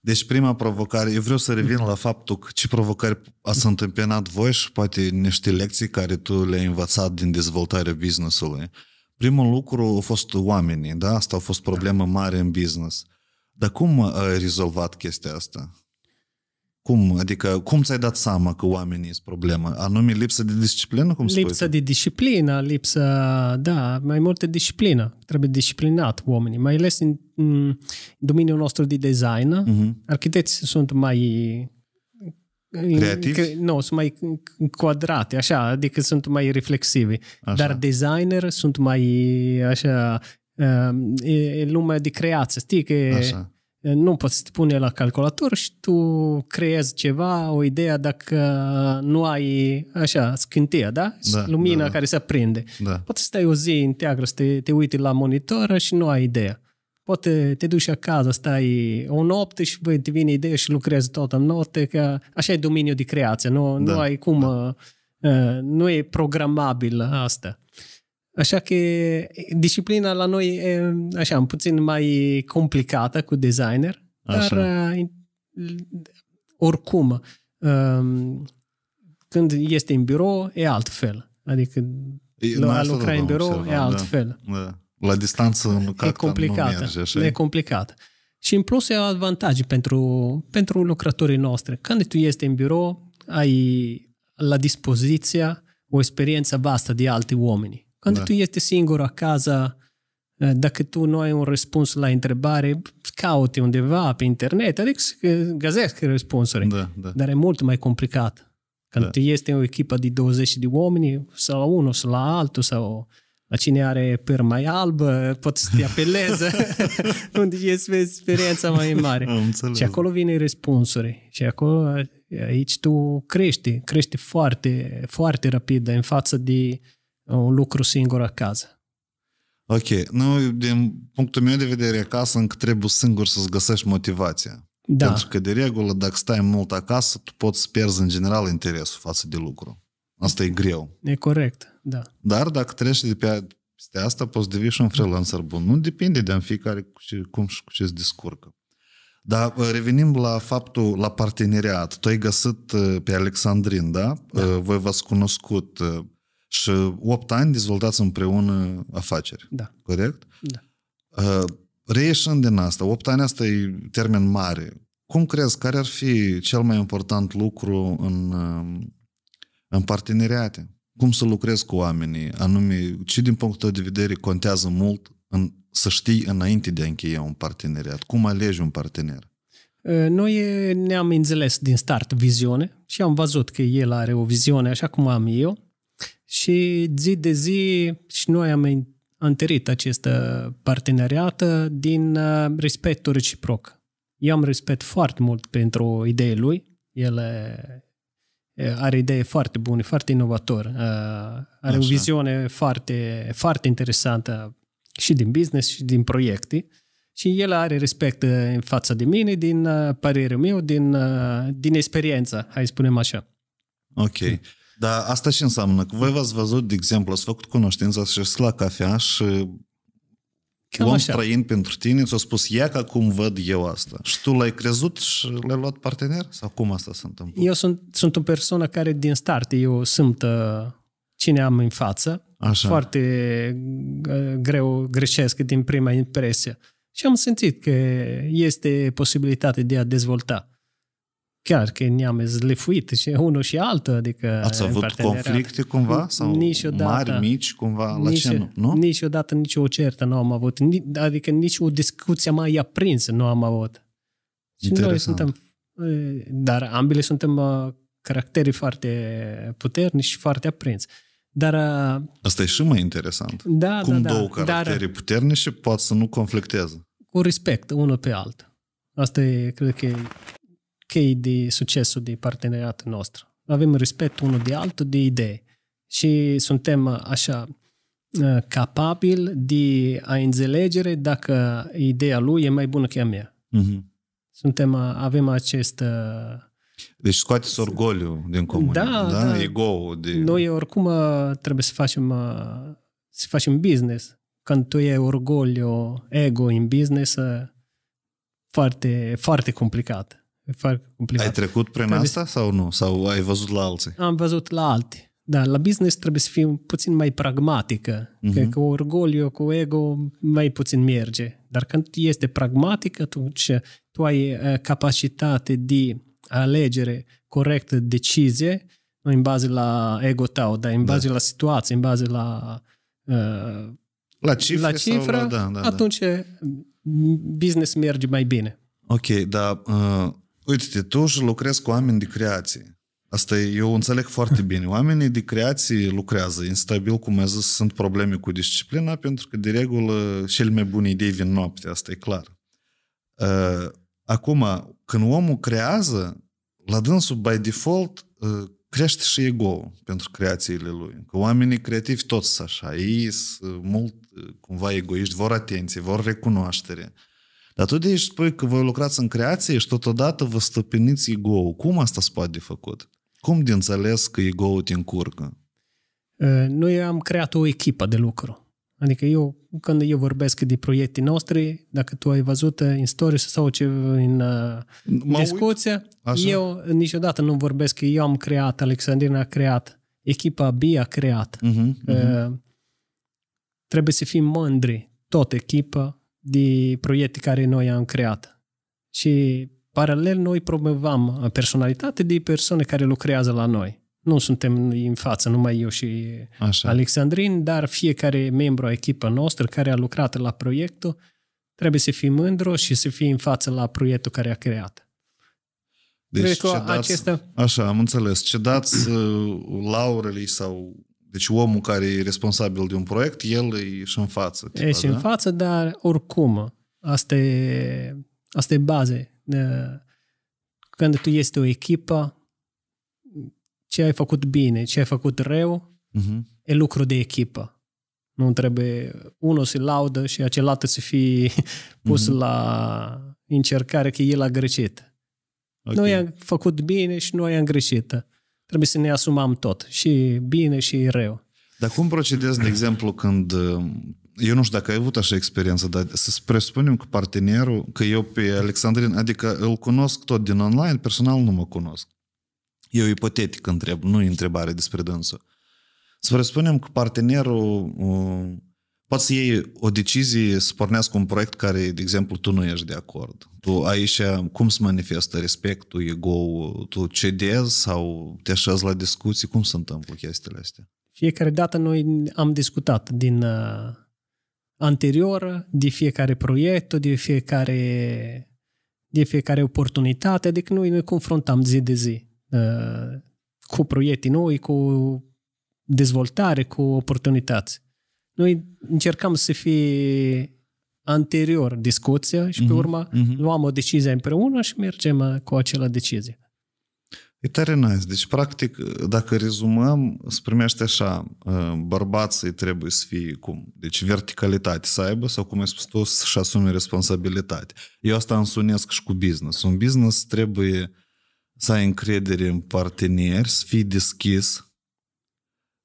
Deci prima provocare, eu vreau să revin la faptul că ce provocări ați întâmpinat voi și poate niște lecții care tu le-ai învățat din dezvoltarea businessului. Primul lucru a fost oamenii, da? Asta a fost da. problemă mare în business. Dar cum ai rezolvat chestia asta? Cum? Adică cum ți-ai dat seama că oamenii sunt problema? Anume lipsă de disciplină, cum spui? Lipsă de disciplină, lipsă, da, mai multă disciplină. Trebuie disciplinat oamenii, mai ales în, în domeniul nostru de design. Uh-huh. Arhitecții sunt mai Creativi? nu, sunt mai quadrate, așa, adică sunt mai reflexivi. Așa. Dar designer sunt mai, așa, um, e, e lumea de creație, știi că... Așa nu poți să te pune la calculator și tu creezi ceva, o idee dacă nu ai așa, scânteia, da? da Lumina da, da. care se aprinde. Da. Poate să stai o zi integră, să te, te uiti la monitor și nu ai idee. Poate te duci acasă, stai o noapte și bă, te vine idee și lucrezi tot în noapte, că așa e domeniul de creație, nu, da, nu ai cum, da. uh, nu e programabil asta. Așa că disciplina la noi e așa, puțin mai complicată cu designer, așa. dar uh, oricum, um, când este în birou, e altfel. Adică la lucra în birou observat, e da. altfel. Da, La distanță nu E complicat. Nu merge, așa. E complicat. Și în plus e avantaj pentru, pentru lucrătorii noștri. Când tu ești în birou, ai la dispoziția o experiență vastă de alte oameni. Când da. tu ești singur acasă, eh, dacă tu nu ai un răspuns la întrebare, caute undeva pe internet, adică găsești răspunsuri. Da, da. Dar e mult mai complicat. Când da. este o echipă de 20 de oameni, sau la unul, sau la altul, sau la cine are păr mai alb, eh, poți să te apeleze, unde este experiența mai mare. și acolo vine răspunsuri. Și acolo, eh, aici tu crești, crești foarte, foarte rapid în față de Uh, un lucru singur acasă. Ok. Nu, din punctul meu de vedere, acasă încă trebuie singur să-ți găsești motivația. Da. Pentru că, de regulă, dacă stai mult acasă, tu poți să pierzi, în general, interesul față de lucru. Asta e greu. E corect, da. Dar dacă treci de pe peste asta, poți devii și un freelancer bun. Nu depinde de fiecare cu ce, cum și cu ce se descurcă. Dar uh, revenim la faptul, la parteneriat. Tu ai găsit uh, pe Alexandrin, da? da. Voi v-ați cunoscut. Și 8 ani dezvoltați împreună afaceri. Da. Corect? Da. Uh, reieșând din asta, 8 ani asta e termen mare. Cum crezi, care ar fi cel mai important lucru în, uh, în parteneriate? Cum să lucrezi cu oamenii? Anume, ce din punctul tău de vedere contează mult în, să știi înainte de a încheia un parteneriat? Cum alegi un partener? Uh, noi ne-am înțeles din start viziune și am văzut că el are o viziune așa cum am eu și zi de zi și noi am întărit această parteneriată din uh, respectul reciproc. Eu am respect foarte mult pentru ideile lui. El uh, are idei foarte bune, foarte inovator. Uh, are Așa. o viziune foarte, foarte interesantă și din business și din proiecte. Și el are respect în fața de mine, din părerea meu, din, din experiență, hai spunem așa. Ok. Da, asta și înseamnă că voi v-ați văzut, de exemplu, ați făcut cunoștință și la cafea și Cam om așa. străin pentru tine ți-a spus ia ca cum văd eu asta. Și tu l-ai crezut și l-ai luat partener? Sau cum asta se întâmplă? Eu sunt, sunt o persoană care din start eu sunt cine am în față. Așa. Foarte uh, greu greșesc din prima impresie. Și am simțit că este posibilitatea de a dezvolta chiar că ne-am zlefuit și unul și altul. Adică Ați avut conflicte cumva? Sau niciodată, mari, mici, cumva? La nici, ce nu? nu? Niciodată nici o certă nu am avut. Adică nici o discuție mai aprinsă nu am avut. Interesant. Și noi suntem, dar ambele suntem uh, caractere foarte puternici și foarte aprinți. Dar... Uh, Asta e și mai interesant. Da, da Cum da, două da, caractere dar, puternice pot să nu conflictează? Cu respect unul pe altul. Asta e, cred că e chei de succesul de parteneriat nostru. Avem respect unul de altul, de idei. Și suntem așa uh, capabil de a înțelegere dacă ideea lui e mai bună ca a mea. Mm-hmm. Suntem, uh, avem acest... Uh, deci scoateți orgoliu din comun, da? da? da. ego de... Noi oricum trebuie să facem, să facem business. Când tu e orgoliu, ego în business, foarte, foarte complicat fac complicat. Ai trecut prin trebuie... asta sau nu? Sau ai văzut la alții? Am văzut la alții. Da, la business trebuie să fii puțin mai pragmatică. Uh-huh. Că cu orgoliu, cu ego, mai puțin merge. Dar când este pragmatică, atunci tu ai uh, capacitate de alegere corectă decizie, nu în bază la ego tău, dar în da. bază da. la situație, în bază la uh, la cifre, la cifră, sau, da, da, da, atunci da. business merge mai bine. Ok, dar uh, Uite, tu și lucrezi cu oameni de creație. Asta eu înțeleg foarte bine. Oamenii de creație lucrează instabil, cum ai zis, sunt probleme cu disciplina, pentru că, de regulă, cel mai bune idei vin noapte, asta e clar. Uh, acum, când omul creează, la dânsul, by default, uh, crește și ego pentru creațiile lui. Că oamenii creativi toți sunt așa. Ei sunt mult, uh, cumva, egoiști, vor atenție, vor recunoaștere. Uh, dar tu de aici spui că voi lucrați în creație și totodată vă stăpâniți ego Cum asta se poate de făcut? Cum de înțeles că ego-ul te încurcă? Uh, noi am creat o echipă de lucru. Adică eu, când eu vorbesc de proiecte noastre, dacă tu ai văzut uh, în Stories sau ce în uh, mă discuție, eu niciodată nu vorbesc că eu am creat, Alexandrina a creat, echipa B a creat. Uh-huh, uh-huh. Trebuie să fim mândri, tot echipa, de proiecte care noi am creat. Și paralel noi promovăm personalitate de persoane care lucrează la noi. Nu suntem în față, numai eu și Așa. Alexandrin, dar fiecare membru a echipă noastră care a lucrat la proiectul trebuie să fie mândru și să fie în față la proiectul care a creat. Deci, cedați, acesta... Așa, am înțeles. Ce dați uh, laurelii sau deci omul care e responsabil de un proiect, el e și în față. Tipa, e și da? în față, dar oricum, asta e, asta e baze. Când tu ești o echipă, ce ai făcut bine, ce ai făcut rău, uh-huh. e lucru de echipă. Nu trebuie unul să laudă și acel altul să fie pus uh-huh. la încercare că el a greșit. Okay. Noi am făcut bine și noi am greșit. Trebuie să ne asumăm tot, și bine și rău. Dar cum procedezi, de exemplu, când... Eu nu știu dacă ai avut așa experiență, dar să presupunem că partenerul, că eu pe Alexandrin, adică îl cunosc tot din online, personal nu mă cunosc. Eu ipotetic întreb, nu e întrebare despre dânsul. Să presupunem că partenerul uh, poți să iei o decizie să pornească un proiect care, de exemplu, tu nu ești de acord. Tu aici, cum se manifestă respectul, ego tu cedezi sau te așezi la discuții? Cum se întâmplă chestiile astea? Fiecare dată noi am discutat din uh, anterior, de fiecare proiect, de fiecare, de fiecare oportunitate, adică noi ne confruntam zi de zi uh, cu proiecte noi, cu dezvoltare, cu oportunități noi încercam să fie anterior discuția și pe mhm, urmă uh-huh. luam o decizie împreună și mergem uh, cu acela decizie. E tare nice. Deci, practic, dacă rezumăm, se primește așa, uh, bărbații trebuie să fie cum? Deci, verticalitate să aibă sau, cum ai spus tu, să-și asume responsabilitate. Eu asta însunesc și cu business. Un business trebuie să ai încredere în parteneri, să fii deschis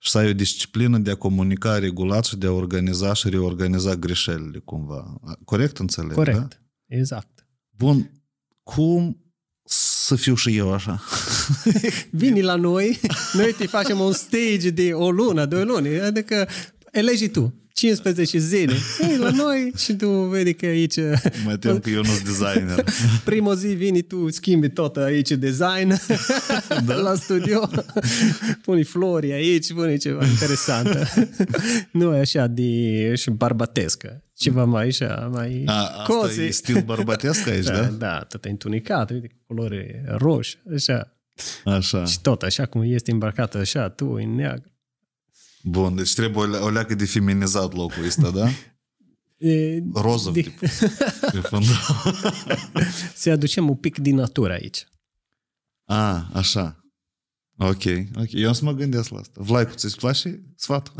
și să ai o disciplină de a comunica regulat și de a organiza și reorganiza greșelile cumva. Corect înțeleg, Corect, da? exact. Bun, cum să fiu și eu așa. Vini la noi, noi te facem un stage de o lună, două luni, adică elegi tu. 15 zile. Ei, la noi și tu vede că aici... Mă tem că eu nu sunt designer. Prima zi vini tu, schimbi tot aici design da? la studio, pune flori aici, pune ceva interesant. nu e așa de și barbatescă ceva mai așa, mai A, cozi. e stil barbatesc aici, da? Da, da tot întunicat, vede, cu culoare roșie, așa. Așa. Și tot așa cum este îmbrăcat așa, tu în neagră. Bun, deci trebuie o leacă de feminizat locul ăsta, da? E, Rozov, de... tip. Să aducem un pic din natură aici. A, așa. Ok, ok. Eu o să mă gândesc la asta. Vlaicu, ți-ți place sfatul?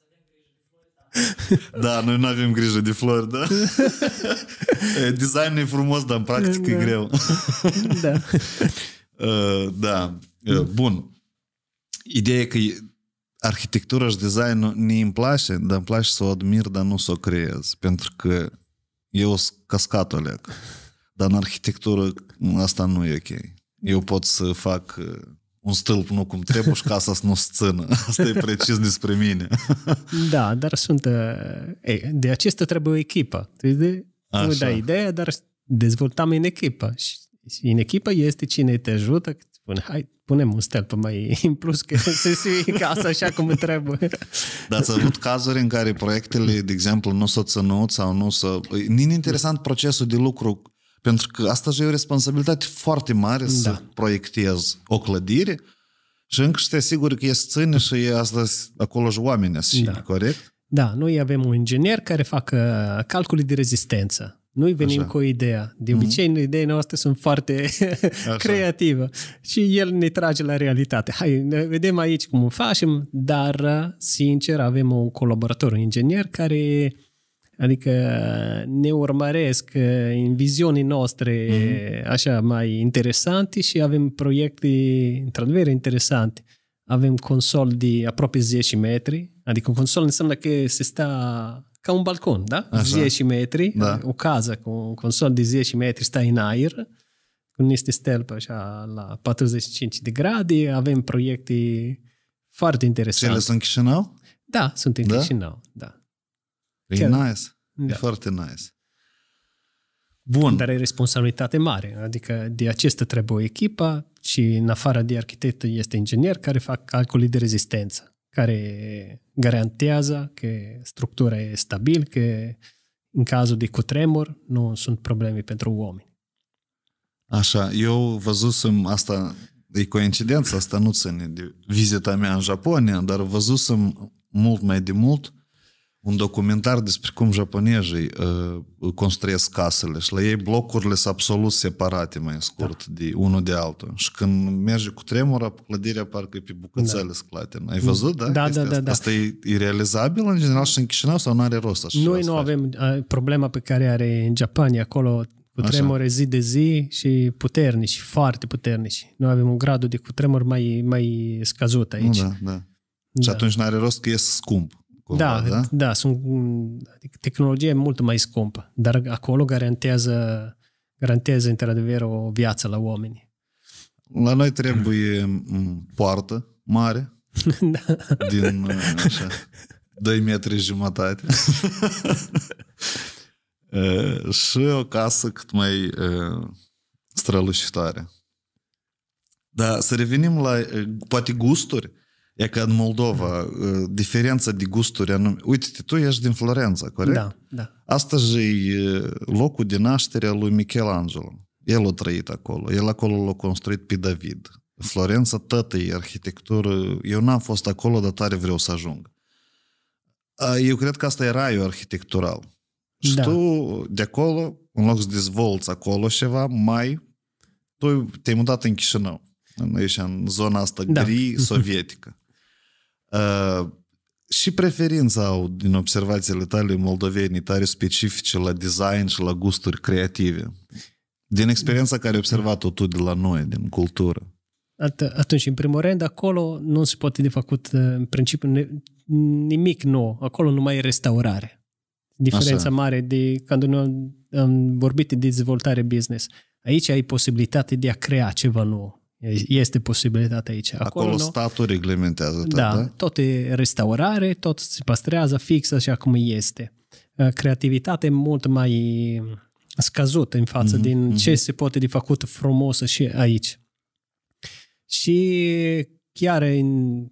da, noi nu avem grijă de flori, da? Designul e frumos, dar în practică da. e greu. da. Uh, da. Uh, bun. Ideea e că arhitectura și designul ne îmi place, dar îmi place să o admir, dar nu să o creez, pentru că eu sunt cascat Oleg. Dar în arhitectură asta nu e ok. Eu pot să fac uh, un stâlp nu cum trebuie și casa să nu se țină. Asta e precis despre mine. da, dar sunt... Uh, Ei, de acesta trebuie o echipă. De, nu dai ideea, dar dezvoltăm în echipă. Și în echipă este cine te ajută, spune, hai, punem un stelpă mai în plus, că se simte casa așa cum trebuie. Dar să avut cazuri în care proiectele, de exemplu, nu s-au ținut sau nu s-au... E interesant da. procesul de lucru, pentru că asta e o responsabilitate foarte mare da. să proiectezi o clădire și încă să te asiguri că e ține și e asta, acolo și oameni da. corect? Da, noi avem un inginer care facă uh, calcule de rezistență noi venim Așa. cu o idee. De mhm. obicei, mm-hmm. ideile noastre sunt foarte creative și el ne trage la realitate. Hai, ne vedem aici cum o facem, dar, sincer, avem un colaborator, un inginer, care Adică ne urmăresc eh, în viziunii noastre mm-hmm. așa mai interesante și avem proiecte într-adevăr interesante. Avem consol de aproape 10 metri, adică un consol înseamnă că se sta ca un balcon, da? Așa. 10 metri, da. o casă cu un consol de 10 metri stai în aer, cu niște stelpe așa la 45 de grade, avem proiecte foarte interesante. Cele sunt Chișinău? Da, sunt în da? Chișinău, da. E Chiar... nice, da. e foarte nice. Bun. Dar e responsabilitate mare, adică de acestă trebuie o echipă și în afară de arhitect este inginer care fac calcule de rezistență care garantează că structura e stabilă, că în cazul de cutremur nu sunt probleme pentru oameni. Așa, eu văzusem asta, e coincidență, asta nu ține de vizita mea în Japonia, dar văzusem mult mai de mult un documentar despre cum japonezii uh, construiesc casele și la ei blocurile sunt absolut separate mai scurt da. de unul de altul. Și când merge cu tremura, clădirea parcă e pe bucățele da. sclate. Ai văzut, da? Da, da, da, asta? da. Asta e, e realizabil în general și în Chișinău sau nu are rost așa? Noi nu avem uh, problema pe care are în Japania, acolo cu tremure zi de zi și puternici, foarte puternici. Noi avem un gradul de cutremur mai, mai scăzut aici. da, da. Și da. atunci nu are rost că e scump cumva, da, da? Da, sunt, adică tehnologia e mult mai scumpă, dar acolo garantează, garantează într-adevăr o viață la oameni. La noi trebuie poartă mare, da. din uh, așa, 2 metri jumătate. Uh, și o casă cât mai uh, strălușitoare. Da, să revenim la poate gusturi. E ca în Moldova, ă, diferența de gusturi anume. Uite, tu ești din Florența, corect? Da, da. Asta e ă, locul de naștere al lui Michelangelo. El a trăit acolo. El acolo l-a construit pe David. Florența tată e arhitectură. Eu n-am fost acolo, dar tare vreau să ajung. Eu cred că asta e raiul arhitectural. Și da. tu, de acolo, în loc să dezvolți acolo ceva, mai tu te-ai mutat în Chișinău. Ești în zona asta da. gri sovietică. Uh, și preferința au din observațiile tale moldovenii tare specifice la design și la gusturi creative. Din experiența care ai observat-o tu de la noi, din cultură. At- atunci, în primul rând, acolo nu se poate de făcut, uh, în principiu, nimic nou. Acolo nu mai e restaurare. Diferența Așa. mare de când noi am vorbit de dezvoltare business. Aici ai posibilitate de a crea ceva nou este posibilitatea aici. Acolo, Acolo statul reglementează tot, da, da? Tot e restaurare, tot se păstrează fix așa cum este. Uh, Creativitate mult mai scăzută în față mm-hmm, din mm-hmm. ce mhm. se poate de făcut frumos și aici. Și chiar în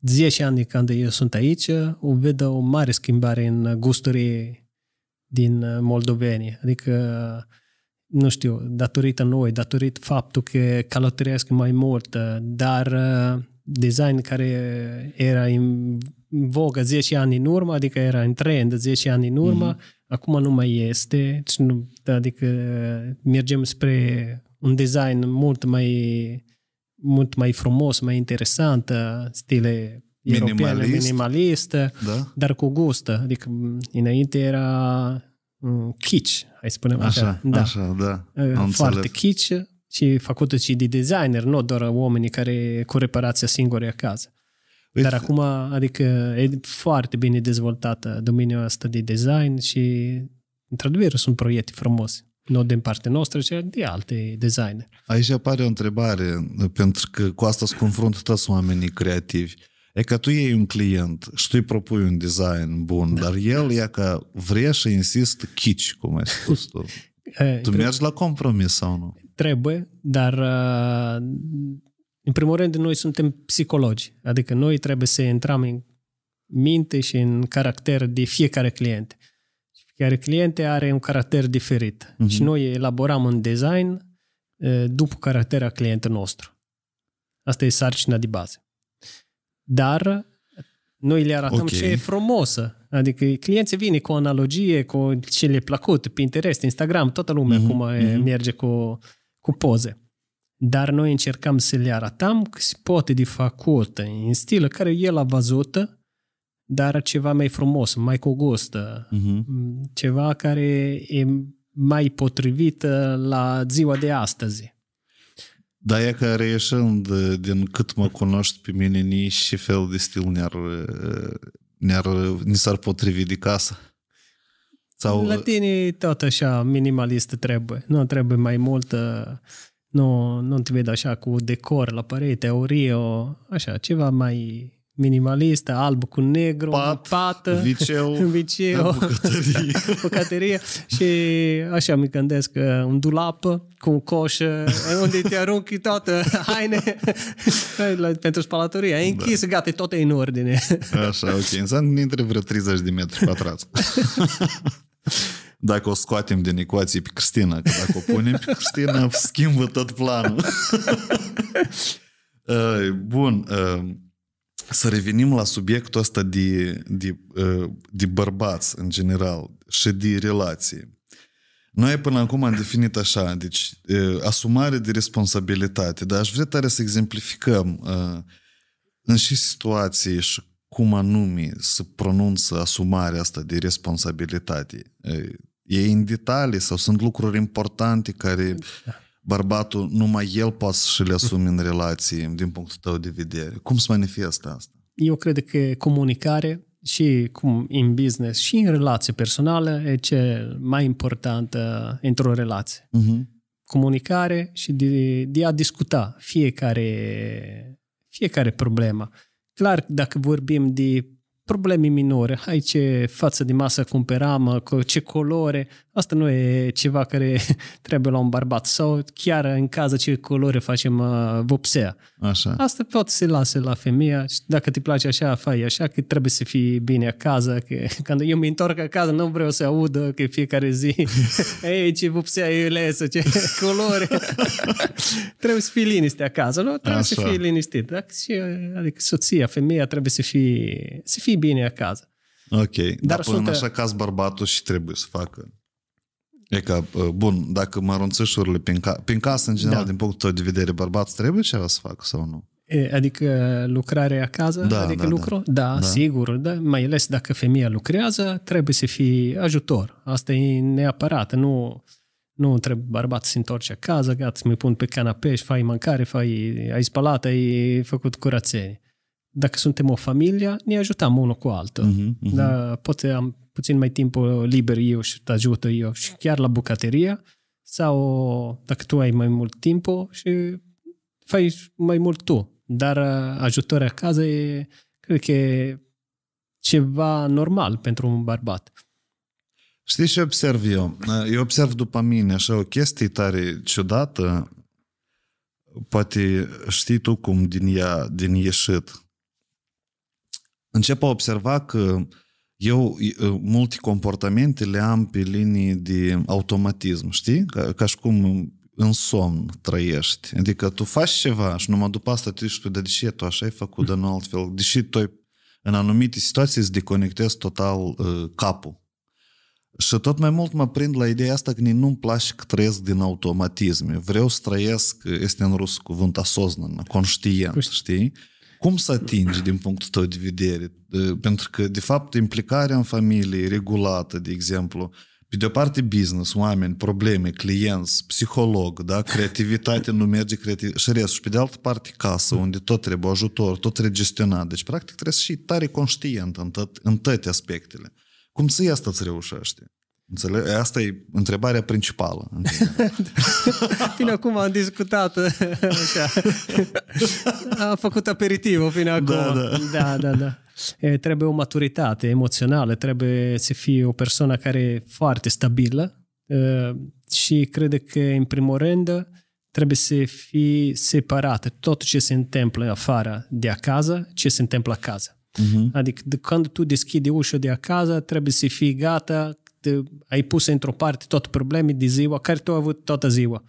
10 ani când eu sunt aici, o văd o mare schimbare în gusturi din moldoveni. Adică nu știu, datorită noi, datorită faptul că călătoresc mai mult, uh, dar uh, design care era în vogă 10 ani în urmă, adică era în trend 10 ani în urmă, mm-hmm. acum nu mai este, deci adică mergem spre un design mult mai mult mai frumos, mai interesant, uh, stile minimalist, european, minimalist da? dar cu gust. Adică înainte era Mm, kitsch, hai să spunem așa. Așa, da. Așa, da. Uh, am Foarte înțeles. kitsch și făcută și de designer, nu doar oamenii care cu reparația singură acasă. Uite. Păi Dar acum, adică, e foarte bine dezvoltată domeniul ăsta de design și, într-adevăr, sunt proiecte frumoase. Nu din partea noastră, ci de alte designer. Aici apare o întrebare, pentru că cu asta se confruntă toți oamenii creativi. E că tu iei un client și tu îi propui un design bun, da. dar el e că vrea și insist chici, cum ai spus tu. tu mergi la compromis sau nu? Trebuie, dar uh, în primul rând noi suntem psihologi, adică noi trebuie să intrăm în minte și în caracter de fiecare client. Fiecare client are un caracter diferit uh-huh. și noi elaborăm un design uh, după caracterul clientului nostru. Asta e sarcina de bază. Dar noi le arătăm okay. ce e frumosă. Adică clienții vin cu analogie, cu ce le-a plăcut, Pinterest, Instagram, toată lumea mm-hmm. acum mm-hmm. merge cu, cu poze. Dar noi încercăm să le arătăm că se poate de făcut, în stilă care el a văzut, dar ceva mai frumos, mai cu gust, mm-hmm. ceva care e mai potrivit la ziua de astăzi. Da, e că reieșând uh, din cât mă cunoști pe mine, nici și fel de stil ne-ar, uh, ne-ar, uh, ni s-ar potrivi de casă. Sau... La tine tot așa minimalist trebuie. Nu trebuie mai mult, nu, nu te vede așa cu decor la perete, aurio, așa, ceva mai minimalistă, alb cu negru, Pat, pată, viceu, viceu bucătărie. bucătărie și așa mi gândesc uh, un dulap cu un coș uh, unde te arunci toată haine pentru spalatorie Ai închis, da. gata, tot e în ordine. Așa, ok. Înseamnă dintre vreo 30 de metri pătrați. dacă o scoatem din ecuație pe Cristina, că dacă o punem pe Cristina, schimbă tot planul. Uh, bun. Să revenim la subiectul ăsta de, de, ă, de bărbați în general și de relații. Noi până acum am definit așa, deci ă, asumare de responsabilitate, dar aș vrea tare să exemplificăm ă, în și situații și cum anume să pronunță asumarea asta de responsabilitate. E în detalii sau sunt lucruri importante care... Da bărbatul, numai el poate să le asume în relații, din punctul tău de vedere? Cum se manifestă asta? Eu cred că comunicare și cum în business și în relație personală e cel mai important uh, într-o relație. Uh-huh. Comunicare și de, de a discuta fiecare, fiecare problemă. Clar, dacă vorbim de probleme minore, hai ce față de masă cumpăram, ce colore, asta nu e ceva care trebuie la un bărbat sau chiar în cază ce colore facem uh, vopsea. Așa. Asta tot se lasă la femeia. Dacă te place așa, fai așa, că trebuie să fii bine acasă. Că când eu mă întorc acasă, nu vreau să audă că fiecare zi, ei, ce vopsea lesă, ce culori. trebuie să fii liniște acasă, nu? Trebuie așa. să fii liniștit. Dacă și, adică soția, femeia trebuie să fii, să fii bine acasă. Ok, dar, dar până sunt... așa caz bărbatul și trebuie să facă E ca, uh, bun, dacă mărunțișurile prin, ca, prin casă, în general, da. din punctul tău de vedere, bărbați trebuie ceva să facă sau nu? E, adică lucrare acasă, da, adică da, da. lucru? Da, da, da. sigur, da, mai ales dacă femeia lucrează, trebuie să fie ajutor. Asta e neapărat, nu, nu trebuie bărbat să se întorce acasă, gata, mi pun pe canapeș, și fai mâncare, fai, ai spălat, ai făcut curățenie dacă suntem o familie, ne ajutăm unul cu altul. Uh-huh, mhm, mhm. uh-huh. Dar poate am puțin mai timp uh, liber eu și te ajută eu și chiar la bucătărie sau dacă tu ai mai mult timp uh, și faci mai mult tu. Dar uh, ajutorul acasă e, cred că e ceva normal pentru un bărbat. Știi ce observ eu? Eu observ după mine așa o chestie tare ciudată. Poate știi tu cum din ea, din ieșit încep a observa că eu multe comportamente le am pe linii de automatism, știi? Ca, ca și cum în somn trăiești. Adică tu faci ceva și numai după asta tu știi, dar de ce tu așa ai făcut, dar nu altfel? Deși tu în anumite situații îți deconectezi total uh, capul. Și tot mai mult mă prind la ideea asta că nu-mi place că trăiesc din automatisme. Vreau să trăiesc, este în rus cuvânt asoznă, conștient, știi? Cum să atingi din punctul tău de vedere? Pentru că, de fapt, implicarea în familie regulată, de exemplu, pe de o parte business, oameni, probleme, clienți, psiholog, da? creativitate nu merge, creativ... și restul. Și pe de altă parte casă, unde tot trebuie ajutor, tot trebuie gestionat. Deci, practic, trebuie să fii tare conștient în, tot, în toate aspectele. Cum să asta îți reușește? Înțeleg? Asta e întrebarea principală. până acum am discutat așa. Am făcut aperitivul până acum. Da, da. da, da, da. E, trebuie o maturitate emoțională, trebuie să fie o persoană care e foarte stabilă e, și cred că, în primul rând, trebuie să fie separată tot ce se întâmplă afară de acasă, ce se întâmplă acasă. Uh-huh. Adică de când tu deschizi ușa de acasă, trebuie să fii gata te, ai pus într-o parte toate problemele de ziua, care tu ai avut toată ziua.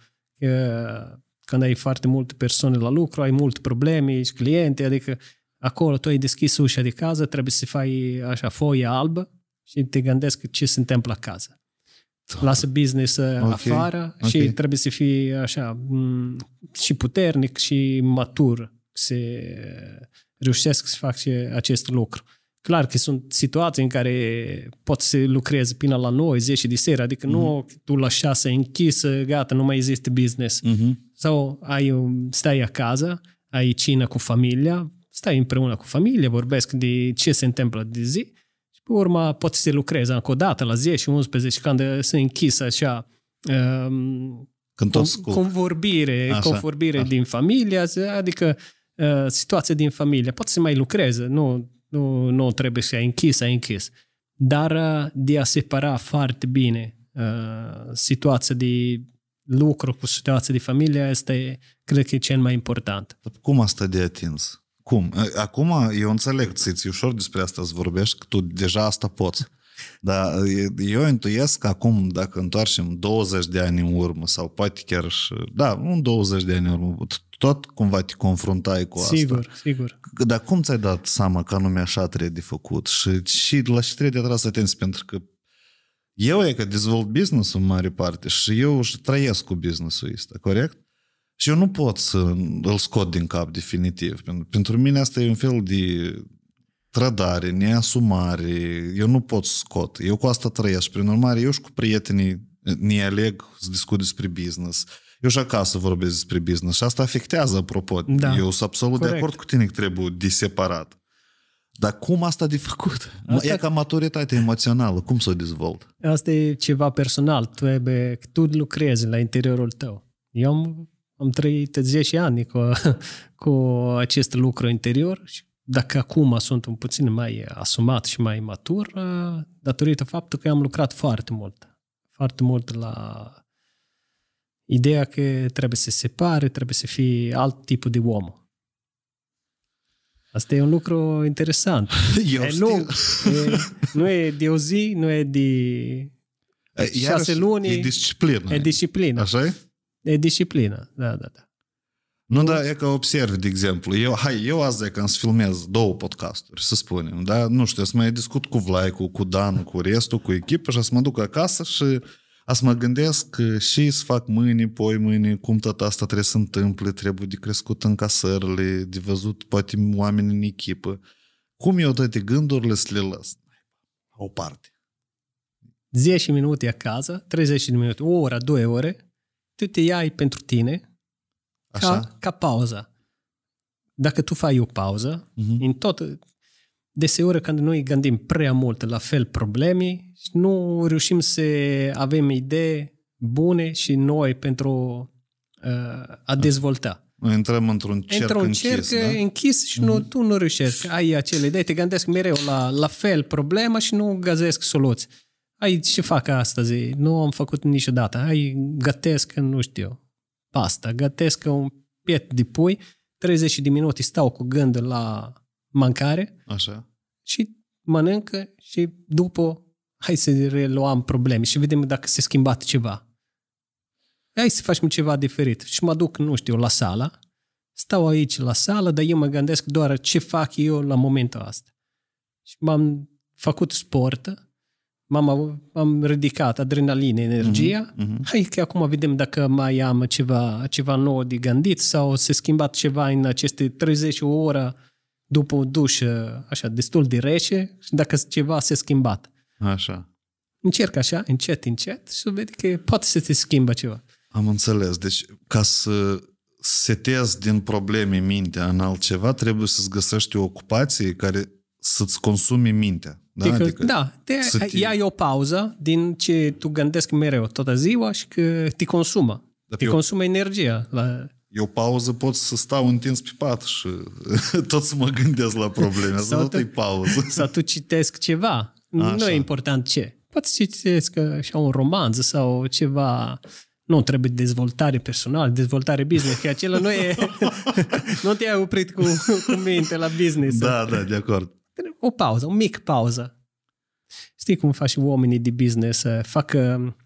Când ai foarte multe persoane la lucru, ai multe probleme, ești cliente, adică acolo tu ai deschis ușa de casă, trebuie să faci așa foie albă și te gândesc ce se întâmplă la casă. Lasă business okay. afară okay. și trebuie să fii așa și puternic și matur să reușesc să faci acest lucru. Clar că sunt situații în care poți să lucrezi până la 9, 10 de seara, adică mm-hmm. nu mhm. tu la 6 închisă, gata, nu mai există business. Mm-hmm. Sau ai, stai acasă, ai cină cu familia, stai împreună cu familia, vorbesc de ce se întâmplă de zi și pe urma poți să lucrezi încă o dată la 10, 11, când se închisă așa um, când toți cu... convorbire, așa, convorbire așa. din familia, adică uh, situația din familie. Poți să mai lucrezi, nu nu, nu trebuie să ai închis, ai închis. Dar uh, de a separa foarte bine uh, situația de lucru cu situația de familie este, cred că e cel mai important. Cum asta de atins? Cum? Uh, acum eu înțeleg, ți ușor despre asta să vorbești, că tu deja asta poți. Dar uh, eu intuiesc că acum, dacă întoarcem 20 de ani în urmă, sau poate chiar și, da, un 20 de ani în urmă, tot cumva te confruntai cu asta. Sigur, sigur. Dar cum ți-ai dat seama că anume așa trebuie de făcut și, și la ce trebuie de atras atenție? Pentru că eu e că dezvolt business în mare parte și eu și trăiesc cu businessul ăsta, corect? Și eu nu pot să îl scot din cap definitiv. Pentru mine asta e un fel de trădare, neasumare. Eu nu pot scot. Eu cu asta trăiesc. Prin urmare, eu și cu prietenii ne aleg să discut despre business. Eu și acasă vorbesc despre business și asta afectează, apropo. Da. Eu sunt absolut Corect. de acord cu tine că trebuie diseparat. Dar cum asta de făcut? Asta... E ca maturitatea emoțională. Cum să o dezvolt? Asta e ceva personal. Tu, ebe, tu lucrezi la interiorul tău. Eu am, am trăit 10 ani cu, cu acest lucru interior și dacă acum sunt un puțin mai asumat și mai matur, uh, datorită faptului că am lucrat foarte mult. Foarte mult la Ideea că trebuie să separe, trebuie să fie alt tip de om. Asta e un lucru interesant. Eu e, Nu, e, nu e de o zi, nu e de Iarăși, șase luni. E disciplină. E disciplină. Așa e? E disciplină, da, da, da. Nu, nu, da, e că observ de exemplu, eu, hai, eu azi e când filmez două podcasturi, să spunem, da, nu știu, să mai discut cu Vlaicu, cu Dan, cu restul, cu echipă și să mă duc acasă și a să mă gândesc și să fac mâine, poi mâine, cum tot asta trebuie să întâmple, trebuie de crescut în casările, de văzut poate oameni în echipă. Cum eu toate gândurile să le lăs? O parte. 10 minute acasă, 30 de minute, o oră, două ore, tu te iai pentru tine Așa? Ca, pauză. Dacă tu faci o pauză, uh-huh. în tot, deseori când noi gândim prea mult la fel probleme, și deci nu reușim să avem idei bune și noi pentru uh, a da. dezvolta. Intrăm într-un cerc Într-un închis, cerc da? închis și nu, mm-hmm. tu nu reușești. Ai acele idei, te gândesc mereu la, la fel problema și nu găsesc soluții. Ai ce fac astăzi? Nu am făcut niciodată. Ai gătesc, nu știu, pasta, gătesc un piet de pui, 30 de minute stau cu gând la mancare Așa. și mănâncă și după hai să reluăm probleme și vedem dacă se schimbat ceva. Hai să facem ceva diferit. Și mă duc, nu știu, la sala, stau aici la sală, dar eu mă gândesc doar ce fac eu la momentul ăsta. Și m-am făcut sport, m-am, m-am ridicat adrenalina, energia. Mm-hmm. Hai că acum vedem dacă mai am ceva, ceva nou de gândit sau se schimbat ceva în aceste 30 ore după o dușă așa destul de rece și dacă ceva s-a schimbat. Așa. Încerc așa, încet, încet și vezi că poate să te schimbă ceva. Am înțeles. Deci, ca să setezi din probleme mintea în altceva, trebuie să-ți găsești o ocupație care să-ți consumi mintea. Da, adică, adică da te, te... iai o pauză din ce tu gândești mereu toată ziua și că te consumă. Dar te consumă consumă energia. La... Eu pauză pot să stau întins pe pat și tot să mă gândesc la probleme. Sau tu, pauză. Sau tu citesc ceva Așa. Nu e important ce. Poate să citesc că așa un romanță sau ceva nu trebuie dezvoltare personală, dezvoltare business, că acela nu e... nu te-ai oprit cu, cu minte la business. Da, da, de acord. O pauză, o mică pauză. Știi cum faci oamenii de business? Fac mm.